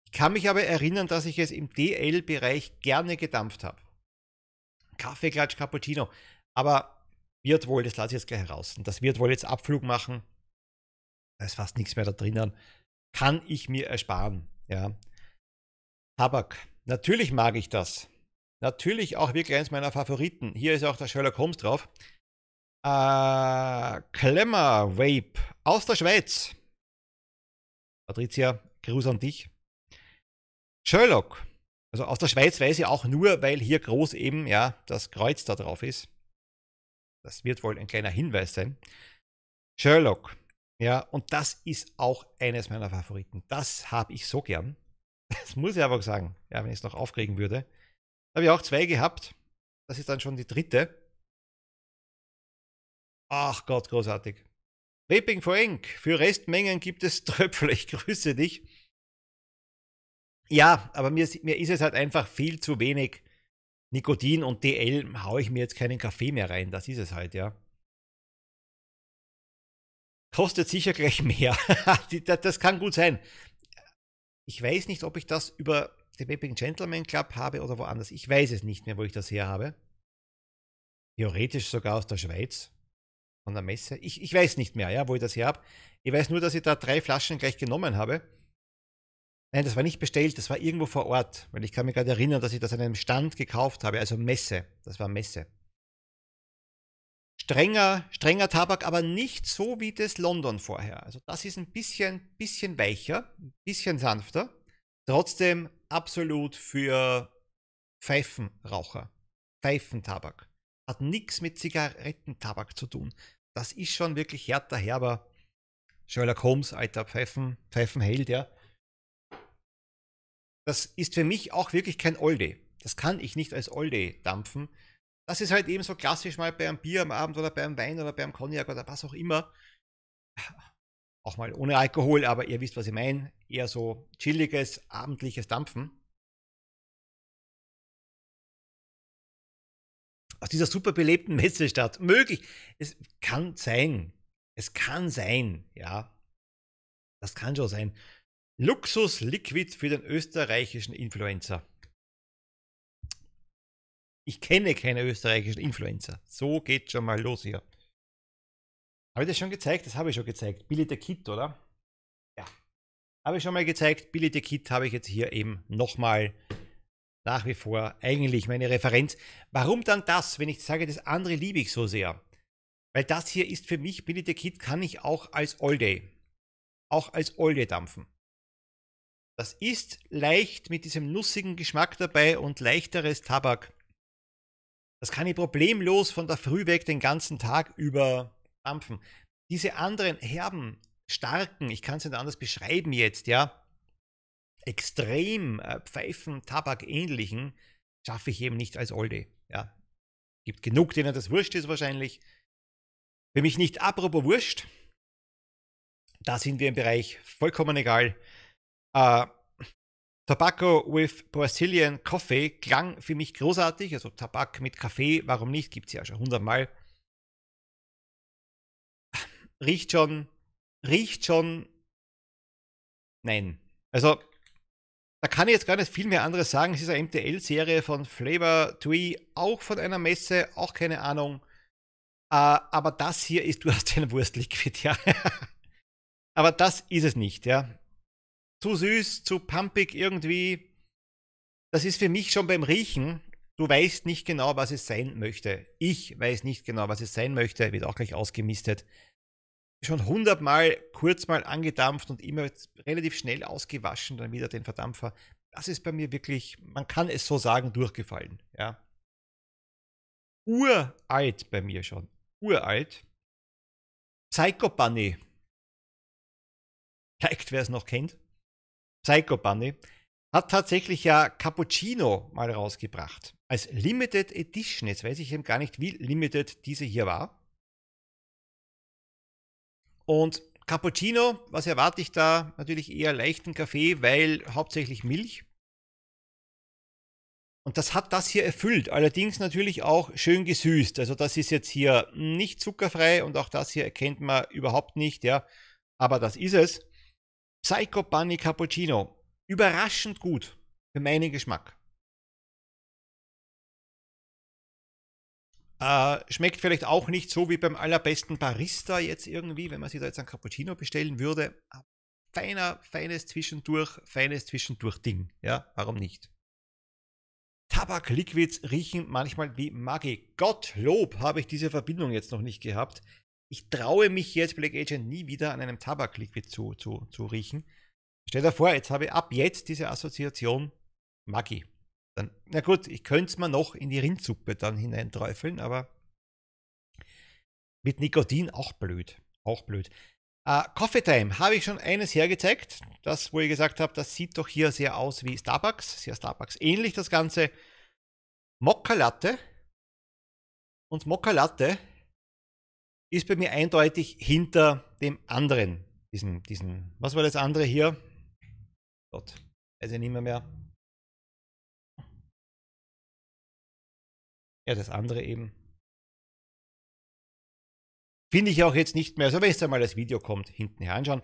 Ich kann mich aber erinnern, dass ich es im DL-Bereich gerne gedampft habe. Kaffee, Klatsch, Cappuccino. Aber wird wohl, das lasse ich jetzt gleich heraus. Und das wird wohl jetzt Abflug machen. Da ist fast nichts mehr da drinnen. Kann ich mir ersparen. Ja. Tabak. Natürlich mag ich das. Natürlich auch wirklich eins meiner Favoriten. Hier ist auch der Sherlock Holmes drauf. Äh, Klemmer Vape aus der Schweiz. Patricia, Gruß an dich. Sherlock. Also aus der Schweiz weiß ich auch nur, weil hier groß eben ja das Kreuz da drauf ist. Das wird wohl ein kleiner Hinweis sein. Sherlock. Ja, und das ist auch eines meiner Favoriten. Das habe ich so gern. Das muss ich aber auch sagen. Ja, wenn ich es noch aufkriegen würde. Habe ich auch zwei gehabt. Das ist dann schon die dritte. Ach Gott, großartig. Ripping for Ink. Für Restmengen gibt es Tröpfel. Ich grüße dich. Ja, aber mir, mir ist es halt einfach viel zu wenig Nikotin und DL. Haue ich mir jetzt keinen Kaffee mehr rein. Das ist es halt, ja. Kostet sicher gleich mehr. das kann gut sein. Ich weiß nicht, ob ich das über den Vaping Gentleman Club habe oder woanders. Ich weiß es nicht mehr, wo ich das her habe. Theoretisch sogar aus der Schweiz von der Messe. Ich, ich weiß nicht mehr, ja, wo ich das her habe. Ich weiß nur, dass ich da drei Flaschen gleich genommen habe. Nein, das war nicht bestellt, das war irgendwo vor Ort, weil ich kann mich gerade erinnern, dass ich das an einem Stand gekauft habe, also Messe. Das war Messe. Strenger, strenger Tabak, aber nicht so wie das London vorher. Also das ist ein bisschen, bisschen weicher, ein bisschen sanfter. Trotzdem absolut für Pfeifenraucher. Pfeifentabak. Hat nichts mit Zigarettentabak zu tun das ist schon wirklich härter herber. Sherlock Holmes, alter Pfeifen, Pfeifenheld, ja. Das ist für mich auch wirklich kein Oldie. Das kann ich nicht als Oldie dampfen. Das ist halt eben so klassisch mal bei einem Bier am Abend oder beim Wein oder beim Cognac oder was auch immer. Auch mal ohne Alkohol, aber ihr wisst, was ich meine. Eher so chilliges, abendliches Dampfen. aus dieser super belebten Messestadt. Möglich. Es kann sein. Es kann sein, ja. Das kann schon sein. Luxus-Liquid für den österreichischen Influencer. Ich kenne keine österreichischen Influencer. So geht schon mal los hier. Habe ich das schon gezeigt? Das habe ich schon gezeigt. Billy the Kid, oder? Ja. Habe ich schon mal gezeigt. Billy the Kid habe ich jetzt hier eben nochmal gezeigt nach wie vor eigentlich meine Referenz. Warum dann das, wenn ich sage, das andere liebe ich so sehr? Weil das hier ist für mich, Billy the Kid kann ich auch als All Day, auch als All Day dampfen. Das ist leicht mit diesem nussigen Geschmack dabei und leichteres Tabak. Das kann ich problemlos von der Früh weg den ganzen Tag über dampfen. Diese anderen herben, starken, ich kann es nicht anders beschreiben jetzt, ja, extrem äh, Pfeifen, Tabak ähnlichen schaffe ich eben nicht als Oldie. Ja. Gibt genug, denen das wurscht ist wahrscheinlich. Für mich nicht apropos wurscht. Da sind wir im Bereich vollkommen egal. Äh, Tobacco with Brazilian Coffee klang für mich großartig. Also Tabak mit Kaffee, warum nicht? Gibt es ja schon hundertmal. Riecht schon, riecht schon. Nein. Also da kann ich jetzt gar nicht viel mehr anderes sagen. Es ist eine MTL-Serie von Flavor Tree, auch von einer Messe, auch keine Ahnung. Uh, aber das hier ist, du hast ein Wurstliquid, ja. aber das ist es nicht, ja. Zu süß, zu pumpig irgendwie. Das ist für mich schon beim Riechen. Du weißt nicht genau, was es sein möchte. Ich weiß nicht genau, was es sein möchte. Wird auch gleich ausgemistet schon hundertmal kurz mal angedampft und immer relativ schnell ausgewaschen, dann wieder den Verdampfer. Das ist bei mir wirklich, man kann es so sagen, durchgefallen. Ja. Uralt bei mir schon. Uralt. Psycho Bunny. Vielleicht, wer es noch kennt. Psycho Bunny hat tatsächlich ja Cappuccino mal rausgebracht. Als Limited Edition. Jetzt weiß ich eben gar nicht, wie limited diese hier war. Und Cappuccino, was erwarte ich da? Natürlich eher leichten Kaffee, weil hauptsächlich Milch. Und das hat das hier erfüllt, allerdings natürlich auch schön gesüßt. Also das ist jetzt hier nicht zuckerfrei und auch das hier erkennt man überhaupt nicht, ja. Aber das ist es. Psycho Bunny Cappuccino. Überraschend gut für meinen Geschmack. Äh, schmeckt vielleicht auch nicht so wie beim allerbesten Barista jetzt irgendwie, wenn man sich da jetzt ein Cappuccino bestellen würde. Feiner, feines Zwischendurch, feines Zwischendurch-Ding. Ja, warum nicht? Tabakliquids riechen manchmal wie Maggi. Gottlob habe ich diese Verbindung jetzt noch nicht gehabt. Ich traue mich jetzt Black Agent nie wieder an einem Tabakliquid zu, zu, zu riechen. Stell dir vor, jetzt habe ich ab jetzt diese Assoziation Maggi. Dann, na gut, ich könnte es mal noch in die Rindsuppe dann hineinträufeln, aber mit Nikotin auch blöd. Auch blöd. Äh, Coffee Time habe ich schon eines hergezeigt. Das, wo ich gesagt habe, das sieht doch hier sehr aus wie Starbucks. Sehr Starbucks ähnlich das Ganze. Mokka Latte. Und Mokka Latte ist bei mir eindeutig hinter dem anderen. Diesen, diesen, was war das andere hier? Gott, weiß ich nicht mehr mehr. Ja, das andere eben. Finde ich auch jetzt nicht mehr. So, also wenn jetzt einmal das Video kommt, hinten her anschauen.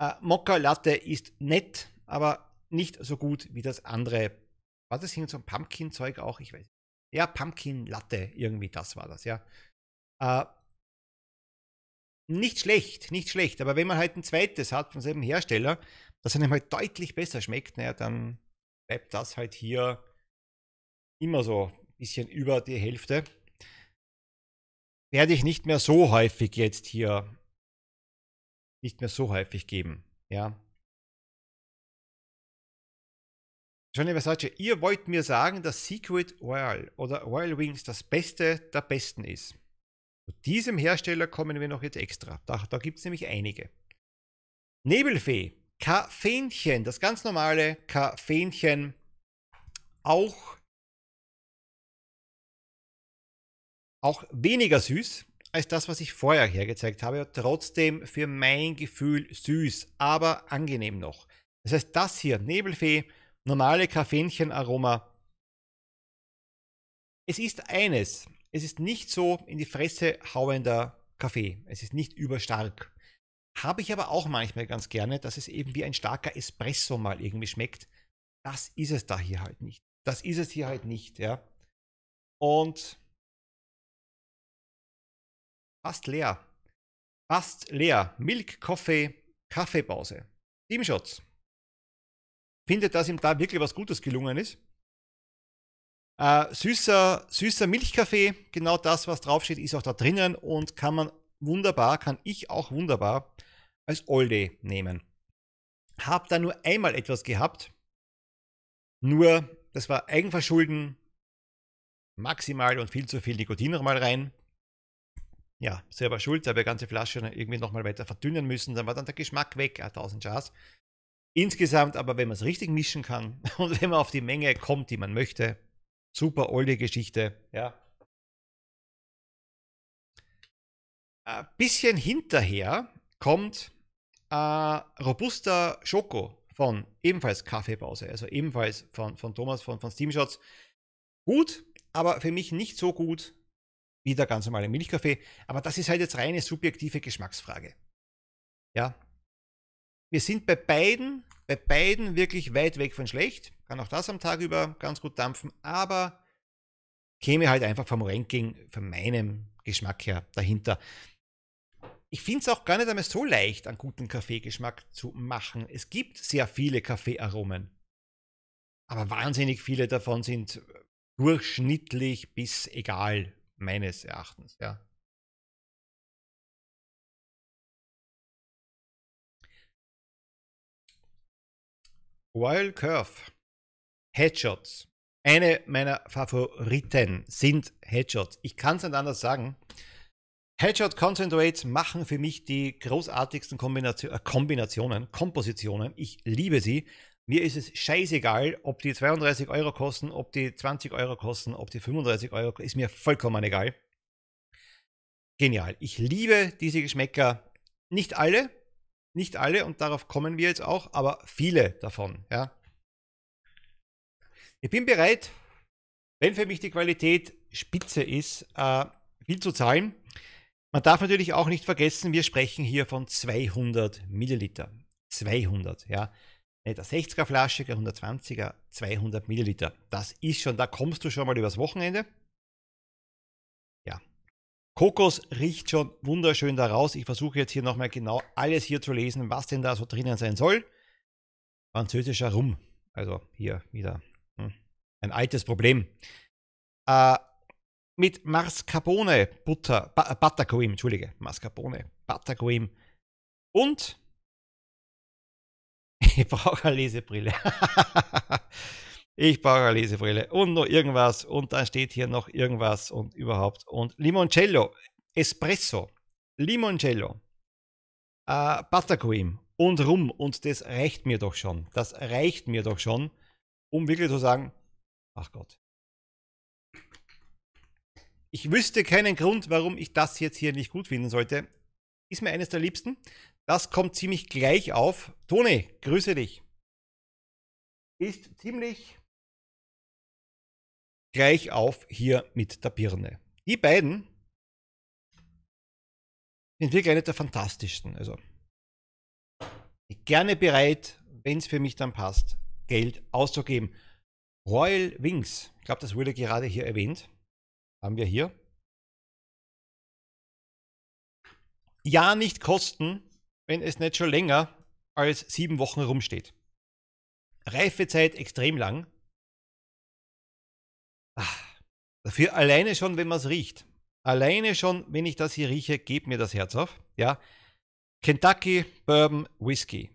Äh, Mokka Latte ist nett, aber nicht so gut wie das andere. War das hier so ein Pumpkin-Zeug auch? Ich weiß. Ja, Pumpkin Latte, irgendwie das war das, ja. Äh, nicht schlecht, nicht schlecht. Aber wenn man halt ein zweites hat von selben Hersteller, das einem halt deutlich besser schmeckt, naja, dann bleibt das halt hier immer so bisschen über die Hälfte, werde ich nicht mehr so häufig jetzt hier, nicht mehr so häufig geben. Ja. Johnny Versace, ihr wollt mir sagen, dass Secret Royal oder Royal Wings das Beste der Besten ist. Zu diesem Hersteller kommen wir noch jetzt extra. Da, da gibt es nämlich einige. Nebelfee, Kaffeenchen, das ganz normale Kaffeenchen. auch auch weniger süß als das, was ich vorher hergezeigt habe. Trotzdem für mein Gefühl süß, aber angenehm noch. Das heißt, das hier, Nebelfee, normale Kaffeenchenaroma. Es ist eines. Es ist nicht so in die Fresse hauender Kaffee. Es ist nicht überstark. Habe ich aber auch manchmal ganz gerne, dass es eben wie ein starker Espresso mal irgendwie schmeckt. Das ist es da hier halt nicht. Das ist es hier halt nicht, ja. Und Fast leer. Fast leer. Milk, Kaffee, Kaffeepause. Team Shots. Findet, dass ihm da wirklich was Gutes gelungen ist. Äh, süßer, süßer Milchkaffee, genau das, was draufsteht, ist auch da drinnen und kann man wunderbar, kann ich auch wunderbar als Olde nehmen. Hab da nur einmal etwas gehabt. Nur, das war Eigenverschulden, maximal und viel zu viel Nikotin nochmal rein ja, selber schuld, habe die ganze Flasche irgendwie nochmal weiter verdünnen müssen, dann war dann der Geschmack weg, 1000 Jars. Insgesamt aber, wenn man es richtig mischen kann und wenn man auf die Menge kommt, die man möchte, super olde Geschichte, ja. Ein äh, bisschen hinterher kommt äh, Robusta Schoko von ebenfalls Kaffeepause, also ebenfalls von, von Thomas von, von Steamshots. Gut, aber für mich nicht so gut wie der ganz normale Milchkaffee. Aber das ist halt jetzt reine subjektive Geschmacksfrage. Ja. Wir sind bei beiden, bei beiden wirklich weit weg von schlecht. Kann auch das am Tag über ganz gut dampfen, aber käme halt einfach vom Ranking, von meinem Geschmack her dahinter. Ich finde es auch gar nicht einmal so leicht, einen guten Kaffeegeschmack zu machen. Es gibt sehr viele Kaffeearomen. Aber wahnsinnig viele davon sind durchschnittlich bis egal Meines Erachtens, ja. Wild Curve. Headshots. Eine meiner Favoriten sind Headshots. Ich kann es nicht anders sagen. Headshot Concentrate machen für mich die großartigsten Kombination, äh, Kombinationen, Kompositionen. Ich liebe sie. Mir ist es scheißegal, ob die 32 Euro kosten, ob die 20 Euro kosten, ob die 35 Euro kosten, ist mir vollkommen egal. Genial. Ich liebe diese Geschmäcker. Nicht alle, nicht alle und darauf kommen wir jetzt auch, aber viele davon. Ja. Ich bin bereit, wenn für mich die Qualität spitze ist, äh, viel zu zahlen. Man darf natürlich auch nicht vergessen, wir sprechen hier von 200 Milliliter. 200, ja nicht eine 60er Flasche, eine 120er, 200 Milliliter. Das ist schon, da kommst du schon mal übers Wochenende. Ja. Kokos riecht schon wunderschön daraus. Ich versuche jetzt hier nochmal genau alles hier zu lesen, was denn da so drinnen sein soll. Französischer Rum. Also hier wieder hm. ein altes Problem. Äh, mit Mascarpone Butter, ba Buttercream, entschuldige, Mascarpone, Buttercream und Ich brauche eine Lesebrille. ich brauche eine Lesebrille. Und noch irgendwas. Und dann steht hier noch irgendwas und überhaupt. Und Limoncello, Espresso, Limoncello, äh, Buttercream und Rum. Und das reicht mir doch schon. Das reicht mir doch schon, um wirklich zu sagen, ach Gott. Ich wüsste keinen Grund, warum ich das jetzt hier nicht gut finden sollte. Ist mir eines der liebsten. Das kommt ziemlich gleich auf. Toni, grüße dich. Ist ziemlich gleich auf hier mit der Birne. Die beiden sind wirklich eine der fantastischsten. Also gerne bereit, wenn es für mich dann passt, Geld auszugeben. Royal Wings, ich glaube, das wurde gerade hier erwähnt. Haben wir hier. Ja, nicht kosten, wenn es nicht schon länger als sieben Wochen rumsteht. Reifezeit extrem lang. Ach, dafür alleine schon, wenn man es riecht. Alleine schon, wenn ich das hier rieche, geht mir das Herz auf. Ja. Kentucky Bourbon Whiskey.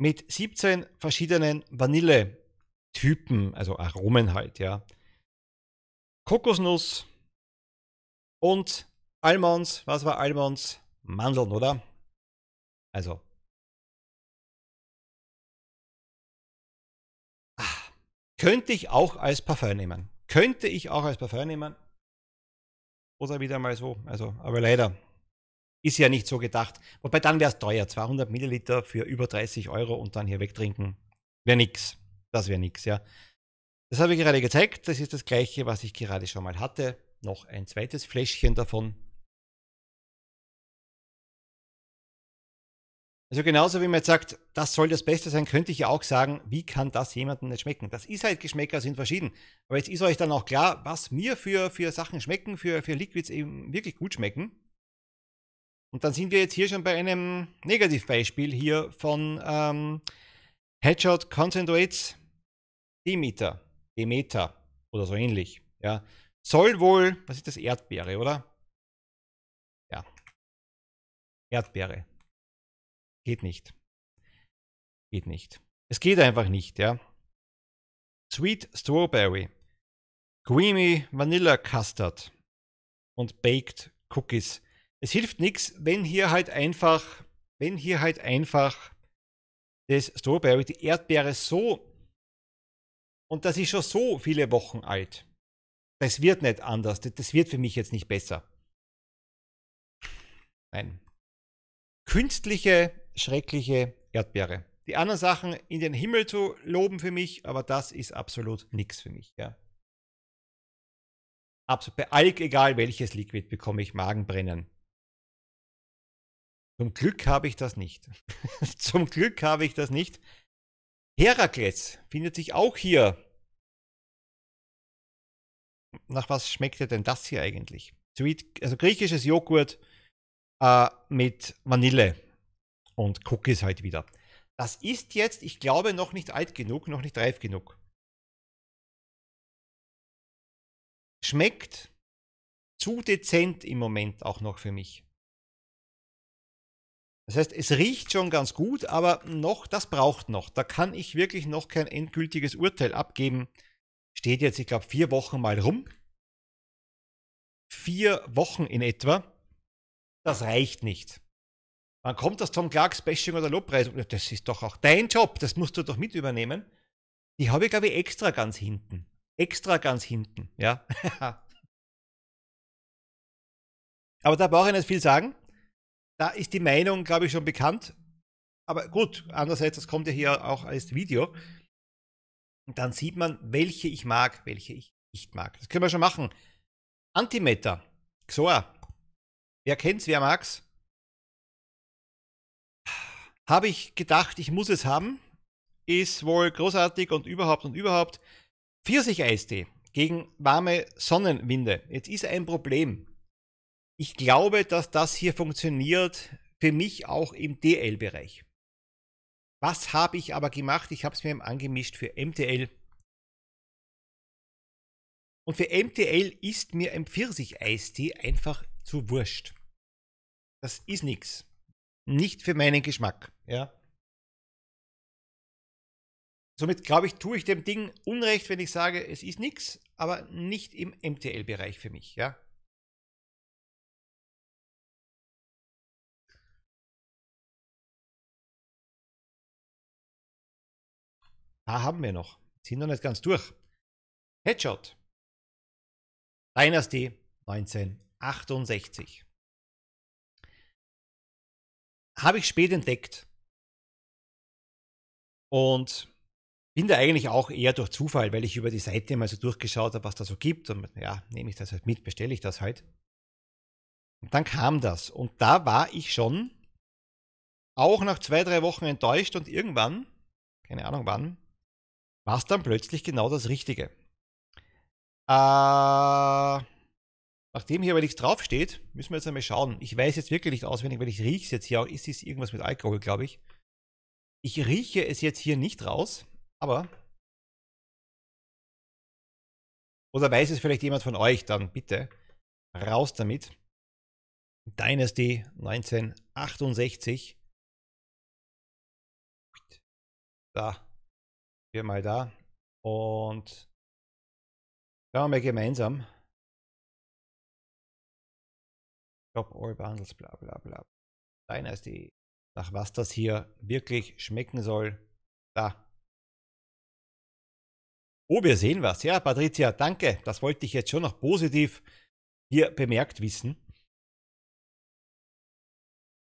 Mit 17 verschiedenen Vanille-Typen, also Aromen halt, ja. Kokosnuss und Almonds, was war Almonds? Mandeln, oder? Also. Ach, könnte ich auch als Parfum nehmen. Könnte ich auch als Parfum nehmen. Oder wieder mal so. Also, aber leider ist ja nicht so gedacht. Wobei dann wäre es teuer. 200 Milliliter für über 30 Euro und dann hier wegtrinken. Wäre nix. Das wäre nix, ja. Das habe ich gerade gezeigt. Das ist das gleiche, was ich gerade schon mal hatte. Noch ein zweites Fläschchen davon. Also genauso wie man jetzt sagt, das soll das Beste sein, könnte ich ja auch sagen, wie kann das jemandem nicht schmecken? Das ist halt, Geschmäcker sind verschieden. Aber jetzt ist euch dann auch klar, was mir für, für Sachen schmecken, für, für Liquids eben wirklich gut schmecken. Und dann sind wir jetzt hier schon bei einem Negativbeispiel hier von ähm, Headshot Concentrates Demeter. Demeter oder so ähnlich. Ja. Soll wohl, was ist das, Erdbeere, oder? Ja. Erdbeere. Geht nicht. Geht nicht. Es geht einfach nicht, ja. Sweet Strawberry, Creamy Vanilla Custard und Baked Cookies. Es hilft nichts, wenn hier halt einfach, wenn hier halt einfach das Strawberry, die Erdbeere so und das ist schon so viele Wochen alt. Das wird nicht anders. Das wird für mich jetzt nicht besser. Nein. Künstliche schreckliche Erdbeere. Die anderen Sachen in den Himmel zu loben für mich, aber das ist absolut nichts für mich. Ja. Absolut. Bei Alk, egal welches Liquid, bekomme ich Magenbrennen. Zum Glück habe ich das nicht. Zum Glück habe ich das nicht. Herakles findet sich auch hier. Nach was schmeckt denn das hier eigentlich? Sweet, also griechisches Joghurt äh, mit Vanille und gucke es halt wieder. Das ist jetzt, ich glaube, noch nicht alt genug, noch nicht reif genug. Schmeckt zu dezent im Moment auch noch für mich. Das heißt, es riecht schon ganz gut, aber noch, das braucht noch. Da kann ich wirklich noch kein endgültiges Urteil abgeben. Steht jetzt, ich glaube, vier Wochen mal rum. Vier Wochen in etwa. Das reicht nicht. Wann kommt das Tom Clark Bashing oder Lobpreisung? Das ist doch auch dein Job, das musst du doch mit übernehmen. Die habe ich, glaube ich, extra ganz hinten. Extra ganz hinten, ja. Aber da brauche ich nicht viel sagen. Da ist die Meinung, glaube ich, schon bekannt. Aber gut, andererseits, das kommt ja hier auch als Video. Und dann sieht man, welche ich mag, welche ich nicht mag. Das können wir schon machen. Antimeter, Xoa. Wer kennt's, wer mag's? Habe ich gedacht, ich muss es haben. Ist wohl großartig und überhaupt und überhaupt. Pfirsicheistee gegen warme Sonnenwinde. Jetzt ist ein Problem. Ich glaube, dass das hier funktioniert für mich auch im DL-Bereich. Was habe ich aber gemacht? Ich habe es mir angemischt für MTL. Und für MTL ist mir ein Pfirsicheistee einfach zu wurscht. Das ist nichts nicht für meinen Geschmack. Ja. Somit glaube ich, tue ich dem Ding Unrecht, wenn ich sage, es ist nichts, aber nicht im MTL-Bereich für mich. Ja. Da haben wir noch. Sind noch nicht ganz durch. Headshot. Dynasty 1968 habe ich spät entdeckt. Und bin da eigentlich auch eher durch Zufall, weil ich über die Seite mal so durchgeschaut habe, was da so gibt. Und ja, nehme ich das halt mit, bestelle ich das halt. Und dann kam das. Und da war ich schon auch nach zwei, drei Wochen enttäuscht und irgendwann, keine Ahnung wann, war es dann plötzlich genau das Richtige. Äh, Nachdem hier aber nichts draufsteht, müssen wir jetzt einmal schauen. Ich weiß jetzt wirklich nicht auswendig, weil ich rieche es jetzt hier. auch. Ist es irgendwas mit Alkohol, glaube ich. Ich rieche es jetzt hier nicht raus, aber... Oder weiß es vielleicht jemand von euch, dann bitte raus damit. Dynasty 1968. Da. Wir mal da. Und schauen wir mal gemeinsam. Shop All Bundles, bla bla bla. Deiner ist also die. Nach was das hier wirklich schmecken soll. Da. Oh, wir sehen was. Ja, Patricia, danke. Das wollte ich jetzt schon noch positiv hier bemerkt wissen.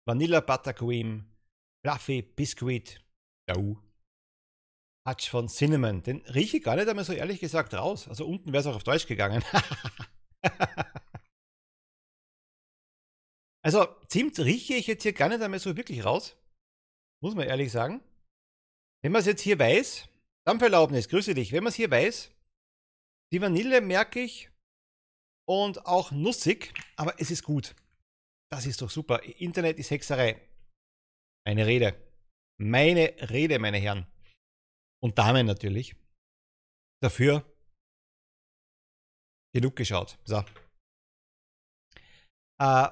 Vanilla Buttercream, Fluffy Biscuit, Jau. Touch von Cinnamon. Den rieche ich gar nicht einmal so ehrlich gesagt raus. Also unten wäre es auch auf Deutsch gegangen. Also Zimt rieche ich jetzt hier gar nicht einmal so wirklich raus. Muss man ehrlich sagen. Wenn man es jetzt hier weiß, Dampferlaubnis, grüße dich. Wenn man es hier weiß, die Vanille merke ich und auch nussig, aber es ist gut. Das ist doch super. Internet ist Hexerei. Eine Rede. Meine Rede, meine Herren. Und Damen natürlich. Dafür genug geschaut. So. Äh,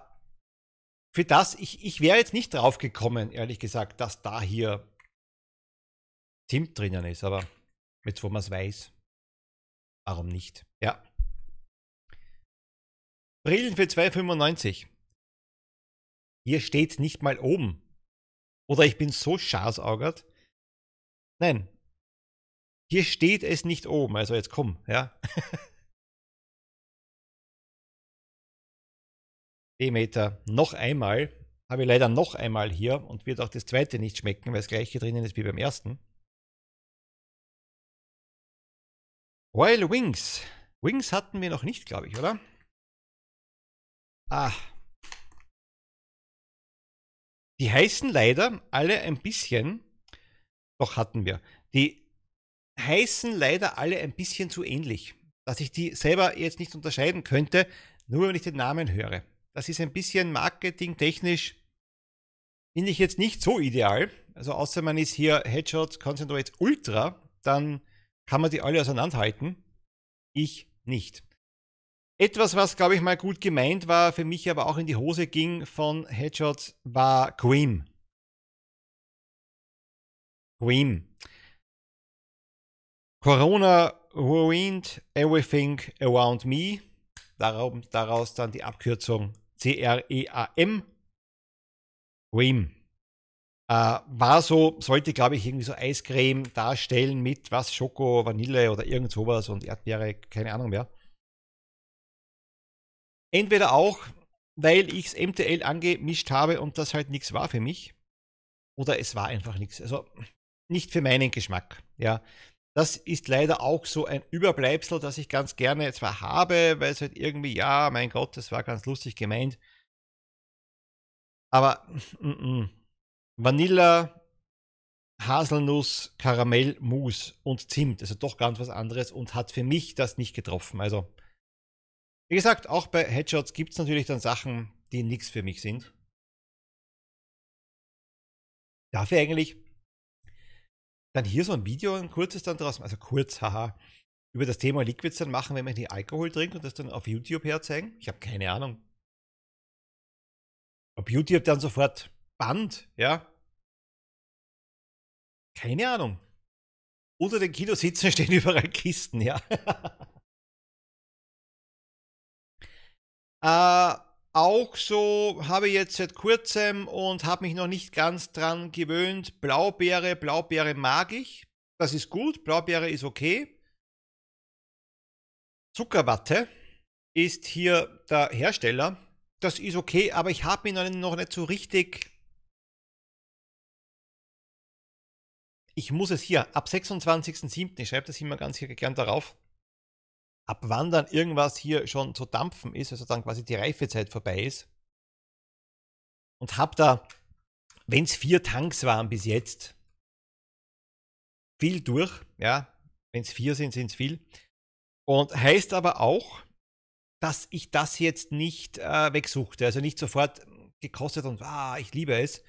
für das, ich, ich wäre jetzt nicht drauf gekommen, ehrlich gesagt, dass da hier Zimt drinnen ist, aber jetzt, wo man es weiß, warum nicht? Ja. Brillen für 2,95. Hier steht nicht mal oben. Oder ich bin so scharsaugert. Nein. Hier steht es nicht oben. Also jetzt komm, ja. Demeter noch einmal. Habe ich leider noch einmal hier und wird auch das zweite nicht schmecken, weil es gleiche drinnen ist wie beim ersten. Royal Wings. Wings hatten wir noch nicht, glaube ich, oder? Ah. Die heißen leider alle ein bisschen. Doch hatten wir. Die heißen leider alle ein bisschen zu ähnlich, dass ich die selber jetzt nicht unterscheiden könnte, nur wenn ich den Namen höre. Das ist ein bisschen marketingtechnisch, finde ich jetzt nicht so ideal. Also außer man ist hier Headshot Concentrate Ultra, dann kann man die alle auseinanderhalten. Ich nicht. Etwas, was, glaube ich, mal gut gemeint war, für mich aber auch in die Hose ging von Headshots, war Cream. Cream. Corona ruined everything around me. Daraus, daraus dann die Abkürzung C-R-E-A-M, Cream. Äh, war so, sollte glaube ich irgendwie so Eiscreme darstellen mit was, Schoko, Vanille oder irgend sowas und Erdbeere, keine Ahnung mehr. Entweder auch, weil ich es MTL angemischt habe und das halt nichts war für mich. Oder es war einfach nichts. Also nicht für meinen Geschmack. Ja, das ist leider auch so ein Überbleibsel, das ich ganz gerne zwar habe, weil es halt irgendwie, ja, mein Gott, das war ganz lustig gemeint. Aber mm, mm. mm. Vanilla, Haselnuss, Karamell, Mousse und Zimt, also doch ganz was anderes und hat für mich das nicht getroffen. Also, wie gesagt, auch bei Headshots gibt es natürlich dann Sachen, die nichts für mich sind. Dafür eigentlich dann hier so ein Video, ein kurzes dann draußen, also kurz, haha, über das Thema Liquids dann machen, wenn man nicht Alkohol trinkt und das dann auf YouTube herzeigen? Ich habe keine Ahnung. Ob YouTube dann sofort bannt, ja? Keine Ahnung. Unter den Kinositzen stehen überall Kisten, ja. äh, auch so, habe ich jetzt seit kurzem und habe mich noch nicht ganz dran gewöhnt. Blaubeere, Blaubeere mag ich. Das ist gut, Blaubeere ist okay. Zuckerwatte ist hier der Hersteller. Das ist okay, aber ich habe mich noch nicht so richtig. Ich muss es hier ab 26.07. Ich schreibe das immer ganz hier gern darauf ab wann dann irgendwas hier schon zu dampfen ist, also dann quasi die Reifezeit vorbei ist. Und habe da, wenn es vier Tanks waren bis jetzt, viel durch. Ja, wenn es vier sind, sind es viel. Und heißt aber auch, dass ich das jetzt nicht äh, wegsuchte. Also nicht sofort gekostet und ah, ich liebe es.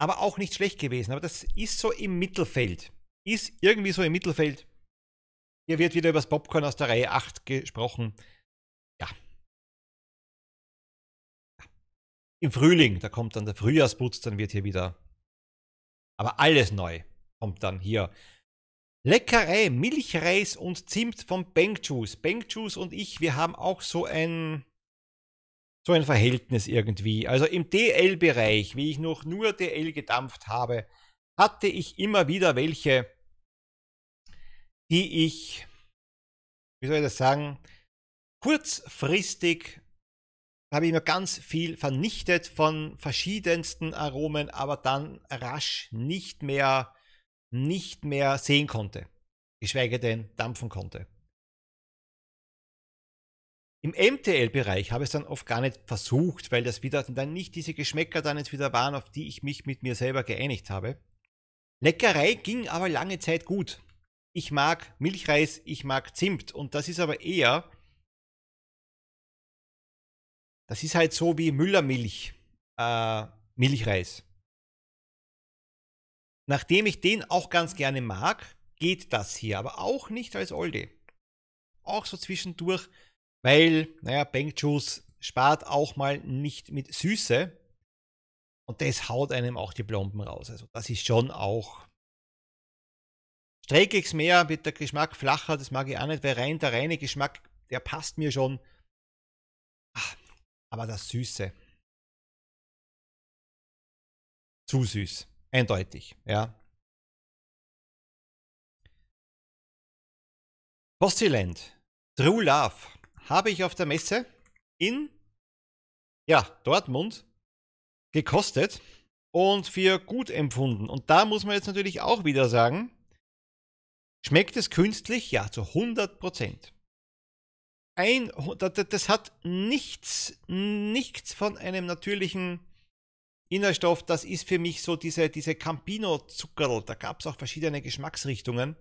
Aber auch nicht schlecht gewesen. Aber das ist so im Mittelfeld. Ist irgendwie so im Mittelfeld. Hier wird wieder über das Popcorn aus der Reihe 8 gesprochen. Ja. Im Frühling, da kommt dann der Frühjahrsputz, dann wird hier wieder. Aber alles neu kommt dann hier. Leckerei, Milchreis und Zimt von Bankjuice. Bankjuice und ich, wir haben auch so ein so ein Verhältnis irgendwie. Also im DL-Bereich, wie ich noch nur DL gedampft habe, hatte ich immer wieder welche, die ich, wie soll ich das sagen, kurzfristig habe ich mir ganz viel vernichtet von verschiedensten Aromen, aber dann rasch nicht mehr, nicht mehr sehen konnte, geschweige denn dampfen konnte. Im MTL-Bereich habe ich es dann oft gar nicht versucht, weil das wieder dann nicht diese Geschmäcker dann jetzt wieder waren, auf die ich mich mit mir selber geeinigt habe. Leckerei ging aber lange Zeit gut ich mag Milchreis, ich mag Zimt. Und das ist aber eher, das ist halt so wie Müllermilch, äh, Milchreis. Nachdem ich den auch ganz gerne mag, geht das hier, aber auch nicht als Olde. Auch so zwischendurch, weil, naja, Bankjuice spart auch mal nicht mit Süße. Und das haut einem auch die Blomben raus. Also das ist schon auch Streckiges mehr, wird der Geschmack flacher, das mag ich auch nicht, weil rein der reine Geschmack, der passt mir schon. Ach, aber das Süße. Zu süß. Eindeutig, ja. Postiland, True Love, habe ich auf der Messe in, ja, Dortmund gekostet und für gut empfunden. Und da muss man jetzt natürlich auch wieder sagen, Schmeckt es künstlich? Ja, zu 100 Prozent. das hat nichts, nichts von einem natürlichen Innerstoff. Das ist für mich so diese, diese Campino-Zuckerl. Da gab es auch verschiedene Geschmacksrichtungen.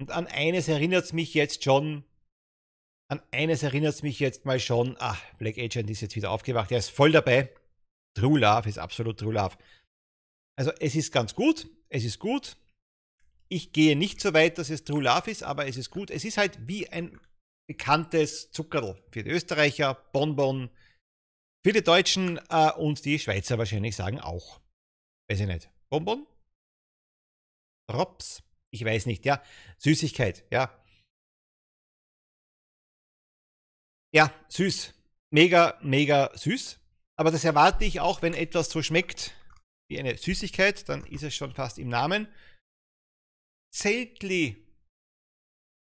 Und an eines erinnert es mich jetzt schon, an eines erinnert es mich jetzt mal schon, ah, Black Agent ist jetzt wieder aufgewacht, er ist voll dabei. True Love ist absolut True Love. Also es ist ganz gut, es ist gut, ich gehe nicht so weit, dass es True Love ist, aber es ist gut. Es ist halt wie ein bekanntes Zuckerl für die Österreicher, Bonbon, für die Deutschen äh, und die Schweizer wahrscheinlich sagen auch. Weiß ich nicht. Bonbon? Rops? Ich weiß nicht, ja. Süßigkeit, ja. Ja, süß. Mega, mega süß. Aber das erwarte ich auch, wenn etwas so schmeckt wie eine Süßigkeit, dann ist es schon fast im Namen. Zeltli.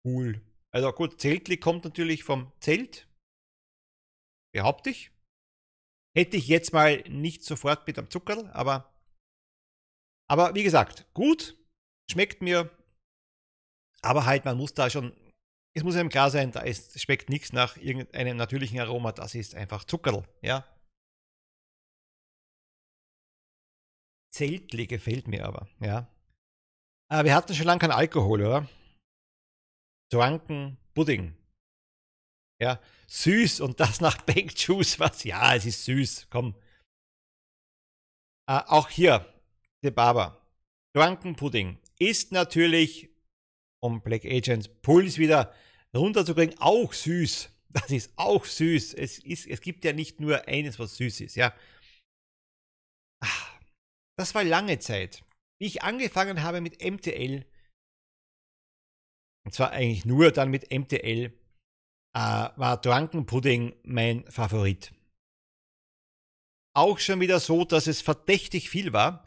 Cool. Also gut, Zeltli kommt natürlich vom Zelt. Behaupte ich. Hätte ich jetzt mal nicht sofort mit am Zuckerl, aber. Aber wie gesagt, gut. Schmeckt mir. Aber halt, man muss da schon. Es muss einem klar sein, da ist, schmeckt nichts nach irgendeinem natürlichen Aroma. Das ist einfach Zuckerl, ja. Zeltli gefällt mir aber, ja. Äh, wir hatten schon lange keinen Alkohol, oder? Drunken Pudding. Ja, süß und das nach Baked Juice, was? Ja, es ist süß, komm. Äh, auch hier, De Barber. Drunken Pudding ist natürlich, um Black Agents Puls wieder runterzubringen, auch süß. Das ist auch süß. Es, ist, es gibt ja nicht nur eines, was süß ist, ja. Ah, das war lange Zeit wie ich angefangen habe mit MTL, und zwar eigentlich nur dann mit MTL, äh, war Pudding mein Favorit. Auch schon wieder so, dass es verdächtig viel war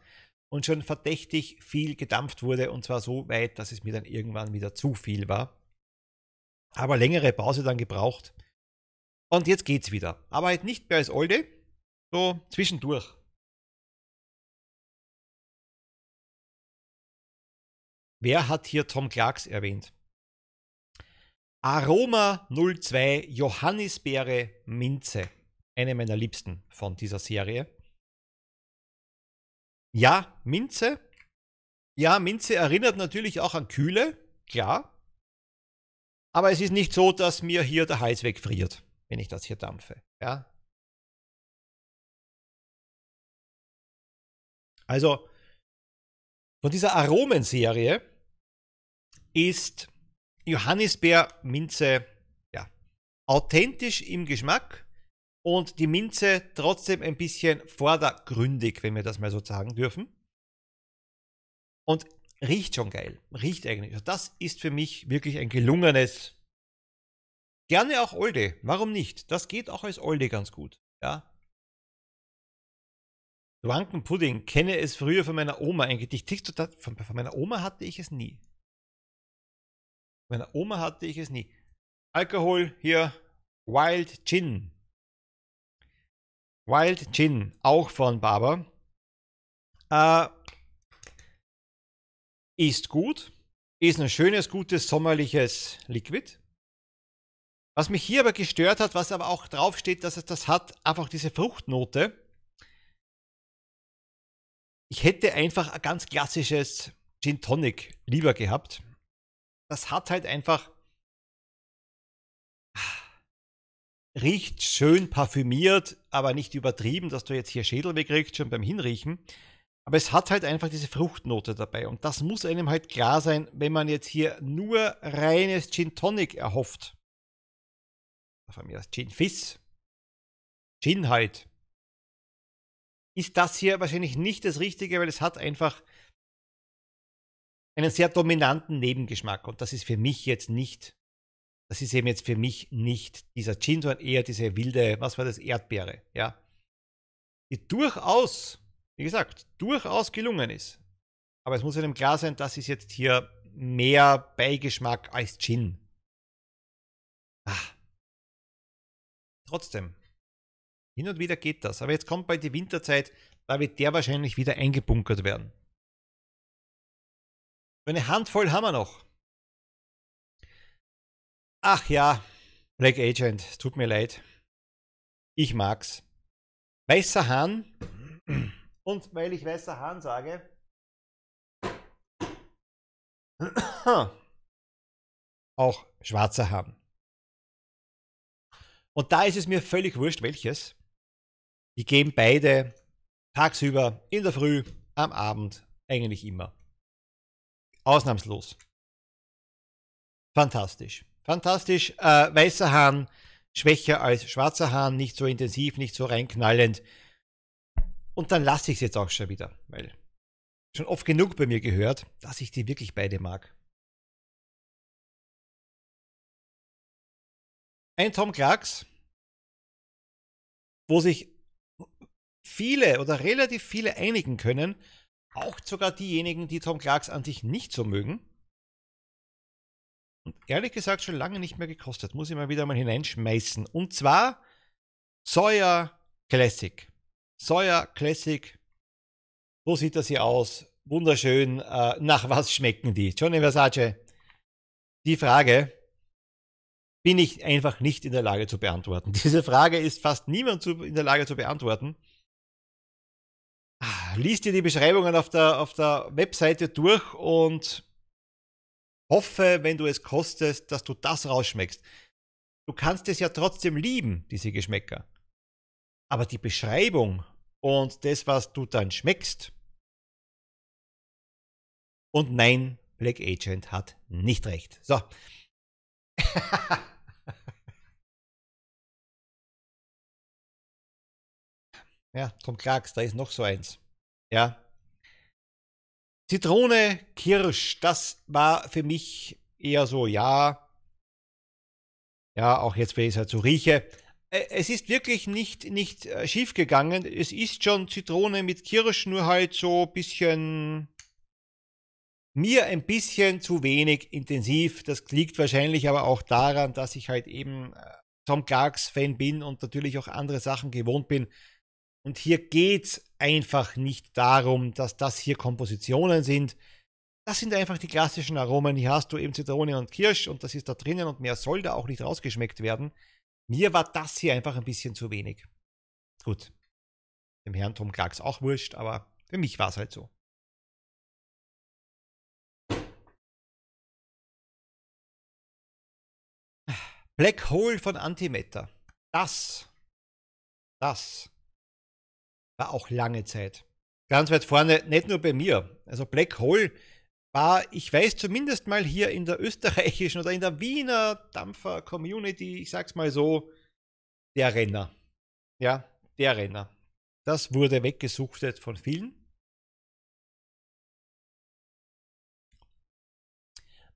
und schon verdächtig viel gedampft wurde und zwar so weit, dass es mir dann irgendwann wieder zu viel war. Aber längere Pause dann gebraucht. Und jetzt geht's wieder. Aber halt nicht mehr als Olde, so zwischendurch. Wer hat hier Tom Clarks erwähnt? Aroma 02 Johannisbeere Minze. Eine meiner liebsten von dieser Serie. Ja, Minze. Ja, Minze erinnert natürlich auch an Kühle, klar. Aber es ist nicht so, dass mir hier der Hals wegfriert, wenn ich das hier dampfe. Ja. Also, von dieser Aromenserie ist Johannisbeerminze ja, authentisch im Geschmack und die Minze trotzdem ein bisschen vordergründig, wenn wir das mal so sagen dürfen. Und riecht schon geil. Riecht eigentlich. Also das ist für mich wirklich ein gelungenes. Gerne auch Olde. Warum nicht? Das geht auch als Olde ganz gut. Ja. Drunken Pudding, kenne es früher von meiner Oma. Ein Gedicht von, von meiner Oma hatte ich es nie. Von meiner Oma hatte ich es nie. Alkohol hier Wild Gin. Wild Gin, auch von Barber. Äh, ist gut. Ist ein schönes, gutes, sommerliches Liquid. Was mich hier aber gestört hat, was aber auch draufsteht, dass es das hat, einfach diese Fruchtnote ich hätte einfach ein ganz klassisches Gin Tonic lieber gehabt. Das hat halt einfach. Riecht schön parfümiert, aber nicht übertrieben, dass du jetzt hier Schädel wegkriegst, schon beim Hinriechen. Aber es hat halt einfach diese Fruchtnote dabei. Und das muss einem halt klar sein, wenn man jetzt hier nur reines Gin Tonic erhofft. Von mir aus Gin Fizz. Gin halt ist das hier wahrscheinlich nicht das Richtige, weil es hat einfach einen sehr dominanten Nebengeschmack. Und das ist für mich jetzt nicht, das ist eben jetzt für mich nicht dieser Gin, sondern eher diese wilde, was war das, Erdbeere, ja. Die durchaus, wie gesagt, durchaus gelungen ist. Aber es muss einem klar sein, das ist jetzt hier mehr Beigeschmack als Gin. Ah. Trotzdem, hin und wieder geht das. Aber jetzt kommt bald die Winterzeit, da wird der wahrscheinlich wieder eingebunkert werden. Eine Handvoll haben wir noch. Ach ja, Black Agent, tut mir leid. Ich mag's. Weißer Hahn. Und weil ich weißer Hahn sage. Auch schwarzer Hahn. Und da ist es mir völlig wurscht, welches. Die gehen beide tagsüber, in der Früh, am Abend, eigentlich immer. Ausnahmslos. Fantastisch. Fantastisch. Äh, weißer Hahn schwächer als schwarzer Hahn, nicht so intensiv, nicht so reinknallend. Und dann lasse ich es jetzt auch schon wieder, weil schon oft genug bei mir gehört, dass ich die wirklich beide mag. Ein Tom Clarks, wo sich viele oder relativ viele einigen können. Auch sogar diejenigen, die Tom Clarks an sich nicht so mögen. Und ehrlich gesagt schon lange nicht mehr gekostet. Muss ich mal wieder mal hineinschmeißen. Und zwar Sawyer Classic. Sawyer Classic. So sieht das hier aus. Wunderschön. Äh, nach was schmecken die? Johnny Versace. Die Frage bin ich einfach nicht in der Lage zu beantworten. Diese Frage ist fast niemand zu, in der Lage zu beantworten lies dir die Beschreibungen auf der, auf der Webseite durch und hoffe, wenn du es kostest, dass du das rausschmeckst. Du kannst es ja trotzdem lieben, diese Geschmäcker. Aber die Beschreibung und das, was du dann schmeckst. Und nein, Black Agent hat nicht recht. So. ja, Tom Clarks, da ist noch so eins. Ja. Zitrone, Kirsch, das war für mich eher so, ja. Ja, auch jetzt, wenn ich es halt so rieche. Es ist wirklich nicht, nicht äh, schief gegangen. Es ist schon Zitrone mit Kirsch, nur halt so ein bisschen, mir ein bisschen zu wenig intensiv. Das liegt wahrscheinlich aber auch daran, dass ich halt eben äh, Tom Clarks Fan bin und natürlich auch andere Sachen gewohnt bin. Und hier geht's einfach nicht darum, dass das hier Kompositionen sind. Das sind einfach die klassischen Aromen. Hier hast du eben Zitrone und Kirsch und das ist da drinnen und mehr soll da auch nicht rausgeschmeckt werden. Mir war das hier einfach ein bisschen zu wenig. Gut. Dem Herrn Tom Clarks auch wurscht, aber für mich war es halt so. Black Hole von Antimatter. Das, das war auch lange Zeit ganz weit vorne, nicht nur bei mir. Also Black Hole war, ich weiß zumindest mal hier in der österreichischen oder in der Wiener Dampfer Community, ich sag's mal so, der Renner. Ja, der Renner. Das wurde weggesuchtet von vielen.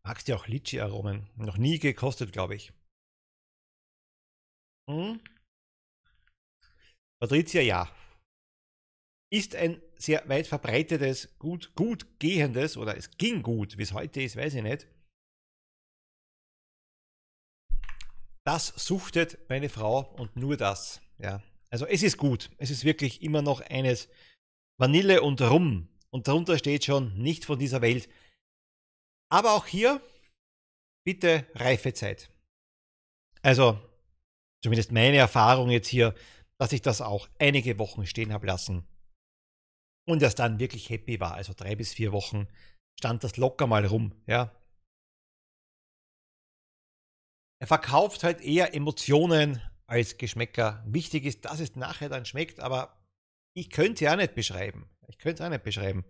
Magst du auch Litschi-Aromen? Noch nie gekostet, glaube ich. Hm? Patricia, ja ist ein sehr weit verbreitetes, gut, gut gehendes oder es ging gut, wie es heute ist, weiß ich nicht. Das suchtet meine Frau und nur das. Ja. Also es ist gut. Es ist wirklich immer noch eines Vanille und Rum. Und darunter steht schon nicht von dieser Welt. Aber auch hier bitte Reifezeit. Also zumindest meine Erfahrung jetzt hier, dass ich das auch einige Wochen stehen habe lassen und erst dann wirklich happy war. Also drei bis vier Wochen stand das locker mal rum, ja. Er verkauft halt eher Emotionen als Geschmäcker. Wichtig ist, dass es nachher dann schmeckt, aber ich könnte es ja nicht beschreiben. Ich könnte es auch nicht beschreiben.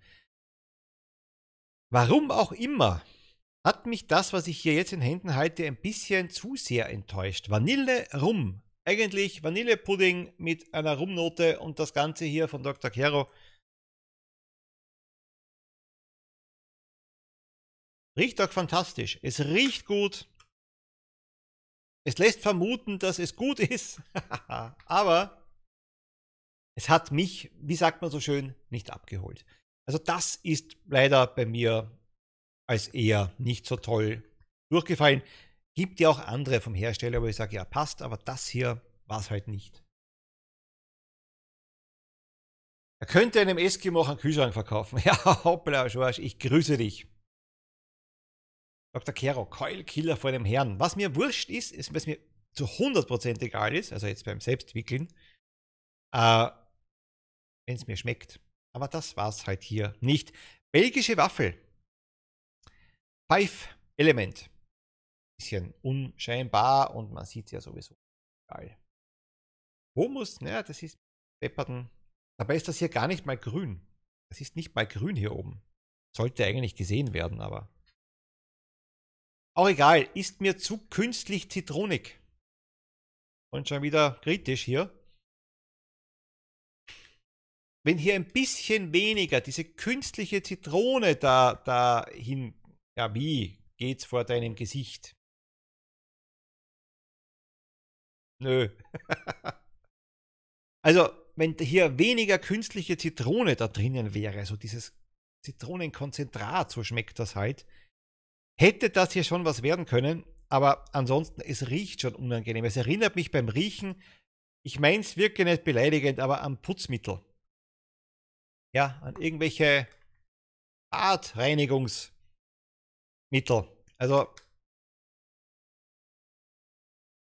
Warum auch immer, hat mich das, was ich hier jetzt in Händen halte, ein bisschen zu sehr enttäuscht. Vanille Rum. Eigentlich Vanillepudding mit einer Rumnote und das Ganze hier von Dr. Caro. Riecht doch fantastisch. Es riecht gut. Es lässt vermuten, dass es gut ist. Aber es hat mich, wie sagt man so schön, nicht abgeholt. Also das ist leider bei mir als eher nicht so toll durchgefallen. Gibt ja auch andere vom Hersteller, wo ich sage, ja passt, aber das hier war es halt nicht. Er könnte einem Eskimo auch einen Kühlschrank verkaufen. Ja, hoppla, Schorsch, ich grüße dich. Dr. Kero, Coil Killer vor dem Herrn. Was mir wurscht ist, ist, was mir zu 100% egal ist, also jetzt beim Selbstwickeln, äh, wenn es mir schmeckt. Aber das war's halt hier nicht. Belgische Waffel. Five Element. Bisschen unscheinbar und man sieht ja sowieso. Geil. Humus, naja, das ist Pepperton. Dabei ist das hier gar nicht mal grün. Das ist nicht mal grün hier oben. Sollte eigentlich gesehen werden, aber auch egal, ist mir zu künstlich zitronig. Und schon wieder kritisch hier. Wenn hier ein bisschen weniger diese künstliche Zitrone da, dahin, ja wie geht's vor deinem Gesicht? Nö. also, wenn hier weniger künstliche Zitrone da drinnen wäre, so dieses Zitronenkonzentrat, so schmeckt das halt, Hätte das hier schon was werden können, aber ansonsten, es riecht schon unangenehm. Es erinnert mich beim Riechen, ich meine es wirklich nicht beleidigend, aber an Putzmittel. Ja, an irgendwelche Badreinigungsmittel. Also,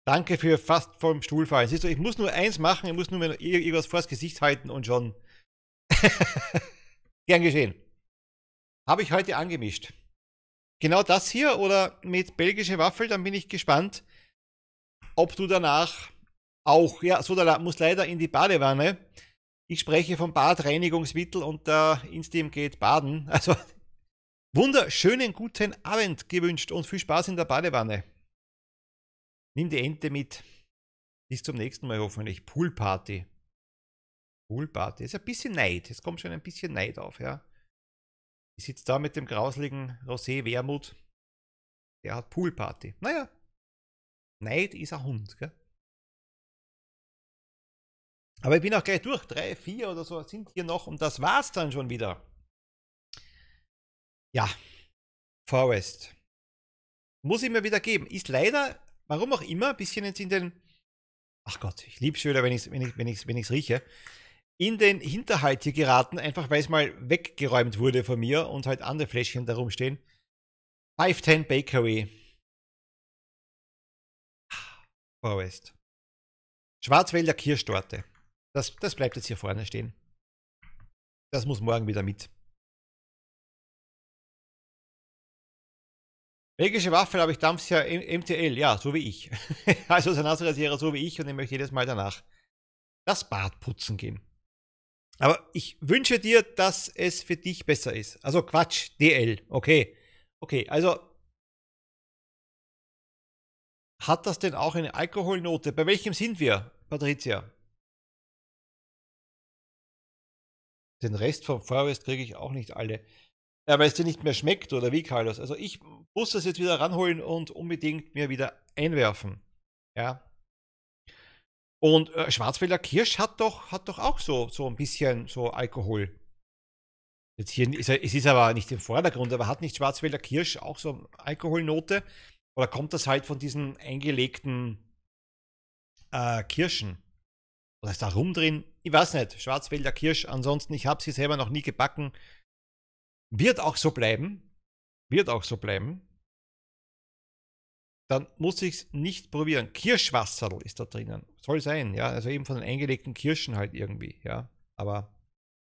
danke für fast vom Stuhl fallen. Siehst du, ich muss nur eins machen, ich muss nur mir irgendwas vors Gesicht halten und schon. Gern geschehen. Habe ich heute angemischt. Genau das hier oder mit belgische Waffel, dann bin ich gespannt, ob du danach auch, ja, so da muss leider in die Badewanne. Ich spreche vom Badreinigungsmittel und da äh, ins geht Baden. Also wunderschönen guten Abend gewünscht und viel Spaß in der Badewanne. Nimm die Ente mit. Bis zum nächsten Mal hoffentlich. Poolparty. Poolparty. Ist ein bisschen Neid. Es kommt schon ein bisschen Neid auf, ja. Ich sitze da mit dem grausligen Rosé Wermut. Der hat Poolparty. Naja. Neid ist ein Hund, gell? Aber ich bin auch gleich durch. Drei, vier oder so sind hier noch. Und das war's dann schon wieder. Ja. Forest. Muss ich mir wieder geben. Ist leider, warum auch immer, ein bisschen jetzt in den. Ach Gott, ich lieb's schon wieder, wenn ich's, wenn ich, wenn ich's, wenn rieche in den Hinterhalt hier geraten, einfach weil es mal weggeräumt wurde von mir und halt andere Fläschchen darum stehen. 510 Bakery. Forest. Schwarzwälder Kirschtorte. Das, das bleibt jetzt hier vorne stehen. Das muss morgen wieder mit. Belgische Waffel habe ich damals ja MTL, ja, so wie ich. also Sanasrasierer so wie ich und ich möchte jedes Mal danach das Bad putzen gehen. Aber ich wünsche dir, dass es für dich besser ist. Also Quatsch, DL, okay. Okay, also hat das denn auch eine Alkoholnote? Bei welchem sind wir, Patricia? Den Rest vom Feuerwest kriege ich auch nicht alle. Ja, weil es dir nicht mehr schmeckt oder wie, Carlos? Also ich muss das jetzt wieder ranholen und unbedingt mir wieder einwerfen. Ja. Und äh, Schwarzwälder Kirsch hat doch, hat doch auch so, so ein bisschen so Alkohol. Jetzt hier ist es ist aber nicht im Vordergrund, aber hat nicht Schwarzwälder Kirsch auch so Alkoholnote? Oder kommt das halt von diesen eingelegten äh, Kirschen? Oder ist da rum drin? Ich weiß nicht. Schwarzwälder Kirsch, ansonsten, ich habe sie selber noch nie gebacken. Wird auch so bleiben. Wird auch so bleiben dann muss ich es nicht probieren. Kirschwasserl ist da drinnen. Soll sein, ja. Also eben von den eingelegten Kirschen halt irgendwie, ja. Aber.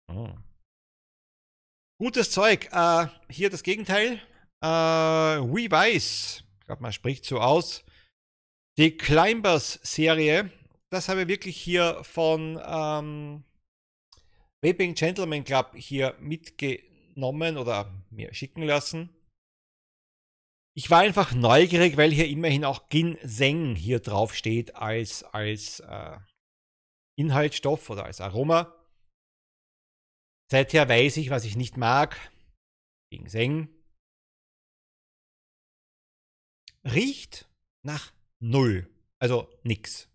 Oh. Gutes Zeug. Äh, hier das Gegenteil. Äh, We Weiß. Ich glaube, man spricht so aus. Die Climbers-Serie. Das habe ich wirklich hier von ähm, Vaping Gentleman Club hier mitgenommen oder mir schicken lassen ich war einfach neugierig, weil hier immerhin auch Ginseng hier drauf steht als, als äh, Inhaltsstoff oder als Aroma. Seither weiß ich, was ich nicht mag. Ginseng. Riecht nach Null. Also nix.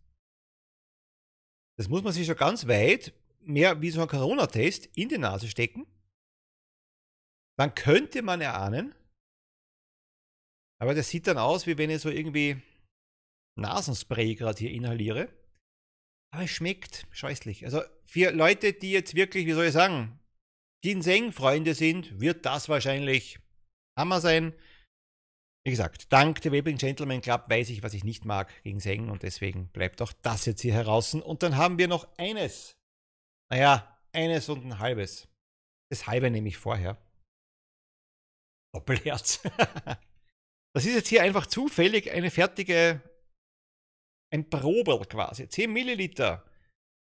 Das muss man sich schon ganz weit, mehr wie so ein Corona-Test, in die Nase stecken. Dann könnte man erahnen, aber das sieht dann aus, wie wenn ich so irgendwie Nasenspray gerade hier inhaliere. Aber es schmeckt scheußlich. Also für Leute, die jetzt wirklich, wie soll ich sagen, Ginseng-Freunde sind, wird das wahrscheinlich Hammer sein. Wie gesagt, dank der Webbing Gentleman Club weiß ich, was ich nicht mag gegen Seng und deswegen bleibt auch das jetzt hier heraus. Und dann haben wir noch eines. Naja, eines und ein halbes. Das halbe nehme ich vorher. Doppelherz. Das ist jetzt hier einfach zufällig eine fertige, ein Probel quasi. 10 Milliliter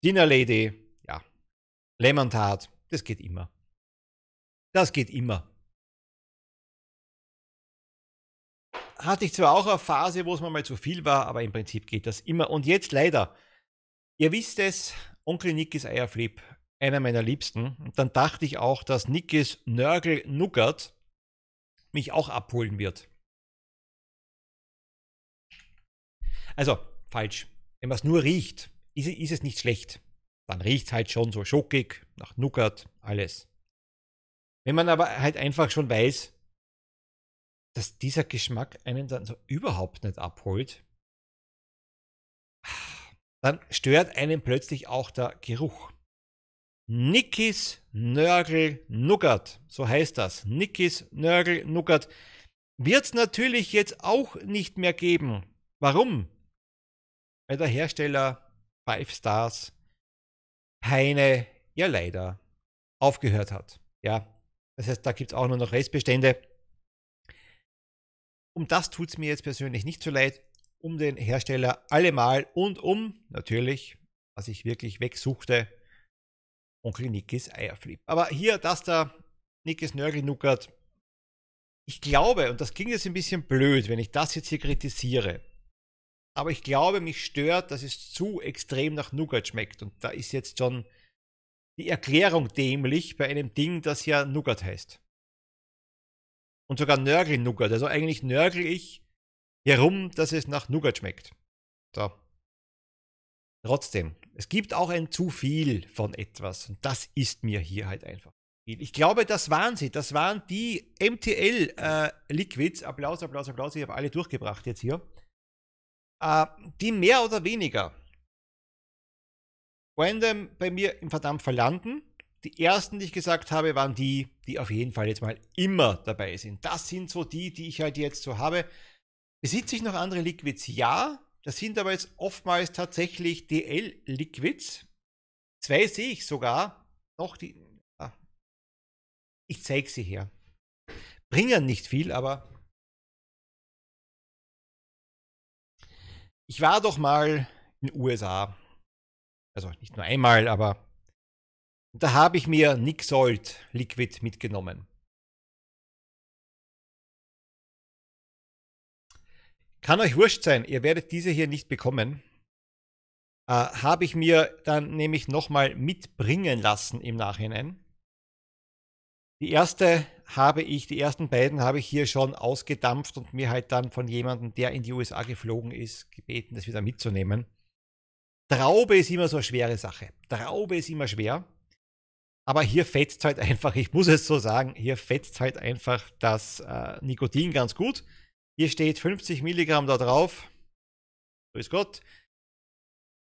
Dinner Lady, ja, Lemon Tart, das geht immer. Das geht immer. Hatte ich zwar auch eine Phase, wo es mir mal zu viel war, aber im Prinzip geht das immer. Und jetzt leider, ihr wisst es, Onkel Nickis Eierflip, einer meiner Liebsten. Und dann dachte ich auch, dass Nickis Nörgel Nuggert mich auch abholen wird. Also, falsch. Wenn man es nur riecht, ist, ist, es nicht schlecht. Dann riecht es halt schon so schockig, nach Nougat, alles. Wenn man aber halt einfach schon weiß, dass dieser Geschmack einen dann so überhaupt nicht abholt, dann stört einen plötzlich auch der Geruch. Nikis Nörgel Nougat, so heißt das. Nikis Nörgel Nougat wird es natürlich jetzt auch nicht mehr geben. Warum? weil der Hersteller Five Stars Heine ja leider, aufgehört hat. Ja, das heißt, da gibt es auch nur noch Restbestände. Um das tut es mir jetzt persönlich nicht so leid, um den Hersteller allemal und um, natürlich, was ich wirklich wegsuchte, Onkel Nickis Eierflip. Aber hier, dass da Nickis Nörgel nuckert, ich glaube, und das klingt jetzt ein bisschen blöd, wenn ich das jetzt hier kritisiere, aber ich glaube, mich stört, dass es zu extrem nach Nougat schmeckt. Und da ist jetzt schon die Erklärung dämlich bei einem Ding, das ja Nougat heißt. Und sogar Nörgel-Nougat. Also eigentlich nörgel ich herum, dass es nach Nougat schmeckt. So. Trotzdem, es gibt auch ein zu viel von etwas. Und das ist mir hier halt einfach. Ich glaube, das waren sie. Das waren die MTL-Liquids. Äh, Applaus, Applaus, Applaus. Ich habe alle durchgebracht jetzt hier. Äh, die mehr oder weniger random bei mir im Verdampfer landen. Die ersten, die ich gesagt habe, waren die, die auf jeden Fall jetzt mal immer dabei sind. Das sind so die, die ich halt jetzt so habe. Besitze ich noch andere Liquids? Ja. Das sind aber jetzt oftmals tatsächlich DL-Liquids. Zwei sehe ich sogar. Noch die. Ah. Ich zeige sie her. Bringen nicht viel, aber Ich war doch mal in den USA. Also nicht nur einmal, aber da habe ich mir Nixold Liquid mitgenommen. Kann euch wurscht sein, ihr werdet diese hier nicht bekommen. Äh, habe ich mir dann nämlich nochmal mitbringen lassen im Nachhinein. Die erste habe ich, die ersten beiden habe ich hier schon ausgedampft und mir halt dann von jemandem, der in die USA geflogen ist, gebeten, das wieder mitzunehmen. Traube ist immer so eine schwere Sache. Traube ist immer schwer. Aber hier fetzt halt einfach, ich muss es so sagen, hier fetzt halt einfach das äh, Nikotin ganz gut. Hier steht 50 Milligramm da drauf. Grüß Gott.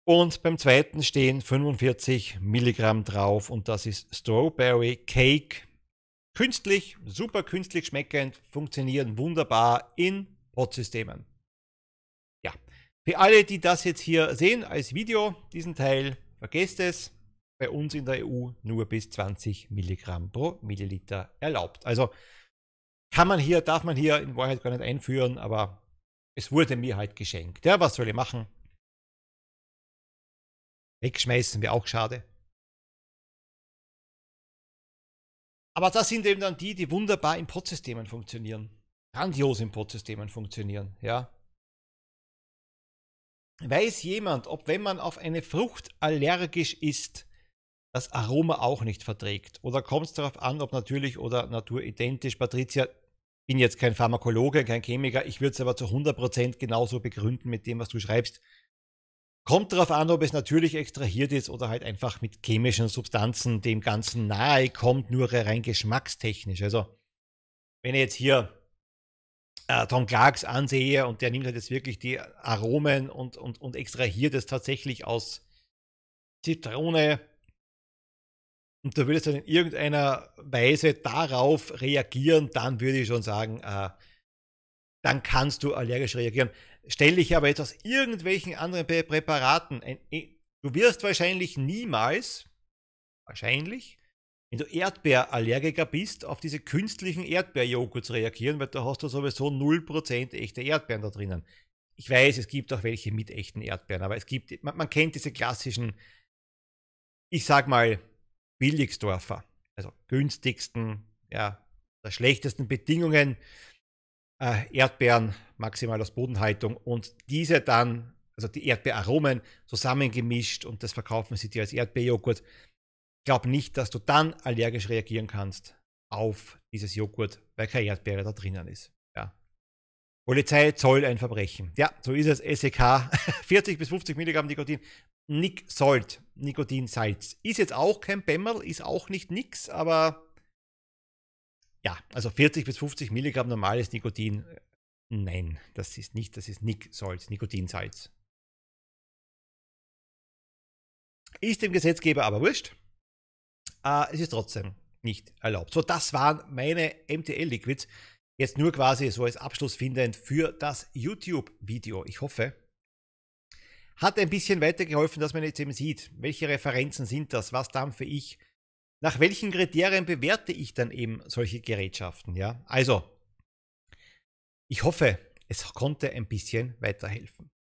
Und beim zweiten stehen 45 Milligramm drauf und das ist Strawberry Cake künstlich, super künstlich schmeckend, funktionieren wunderbar in Pod-Systemen. Ja, für alle, die das jetzt hier sehen als Video, diesen Teil, vergesst es, bei uns in der EU nur bis 20 Milligramm pro Milliliter erlaubt. Also kann man hier, darf man hier in Wahrheit gar nicht einführen, aber es wurde mir halt geschenkt. Ja, was soll ich machen? Wegschmeißen wäre auch schade. Aber das sind eben dann die, die wunderbar in Pod-Systemen funktionieren. Grandios in Pod-Systemen funktionieren, ja. Weiß jemand, ob wenn man auf eine Frucht allergisch ist, das Aroma auch nicht verträgt? Oder kommt es darauf an, ob natürlich oder naturidentisch? Patricia, bin jetzt kein Pharmakologe, kein Chemiker, ich würde es aber zu 100% genauso begründen mit dem, was du schreibst. Kommt darauf an, ob es natürlich extrahiert ist oder halt einfach mit chemischen Substanzen dem Ganzen nahe kommt, nur rein geschmackstechnisch. Also, wenn ich jetzt hier äh, Tom Clarks ansehe und der nimmt halt jetzt wirklich die Aromen und, und, und extrahiert es tatsächlich aus Zitrone, und da würdest dann in irgendeiner Weise darauf reagieren, dann würde ich schon sagen, äh, dann kannst du allergisch reagieren. Stell dich aber jetzt aus irgendwelchen anderen Prä Präparaten, ein, eh, du wirst wahrscheinlich niemals, wahrscheinlich, wenn du Erdbeerallergiker bist, auf diese künstlichen Erdbeerjoghurts reagieren, weil da hast du sowieso 0% echte Erdbeeren da drinnen. Ich weiß, es gibt auch welche mit echten Erdbeeren, aber es gibt, man, man kennt diese klassischen, ich sag mal, Billigsdorfer, also günstigsten, ja, der schlechtesten Bedingungen, äh, Erdbeeren, maximal aus Bodenhaltung und diese dann, also die Erdbeeraromen zusammengemischt und das verkaufen sie dir als Erdbeerjoghurt. Ich glaube nicht, dass du dann allergisch reagieren kannst auf dieses Joghurt, weil keine Erdbeere da drinnen ist. Ja. Polizei, Zoll, ein Verbrechen. Ja, so ist es. SEK, 40 bis 50 Milligramm Nikotin. Nick Salt, Nikotinsalz. Ist jetzt auch kein Bämmerl, ist auch nicht nix, aber ja, also 40 bis 50 Milligramm normales Nikotin. Äh, nein, das ist nicht, das ist Nick-Salz, Nikotinsalz. Ist dem Gesetzgeber aber wurscht. Äh, es ist trotzdem nicht erlaubt. So, das waren meine MTL-Liquids. Jetzt nur quasi so als Abschluss findend für das YouTube-Video. Ich hoffe, hat ein bisschen weitergeholfen, dass man jetzt eben sieht, welche Referenzen sind das, was dampfe ich nach welchen Kriterien bewerte ich dann eben solche Gerätschaften? Ja, also ich hoffe, es konnte ein bisschen weiterhelfen.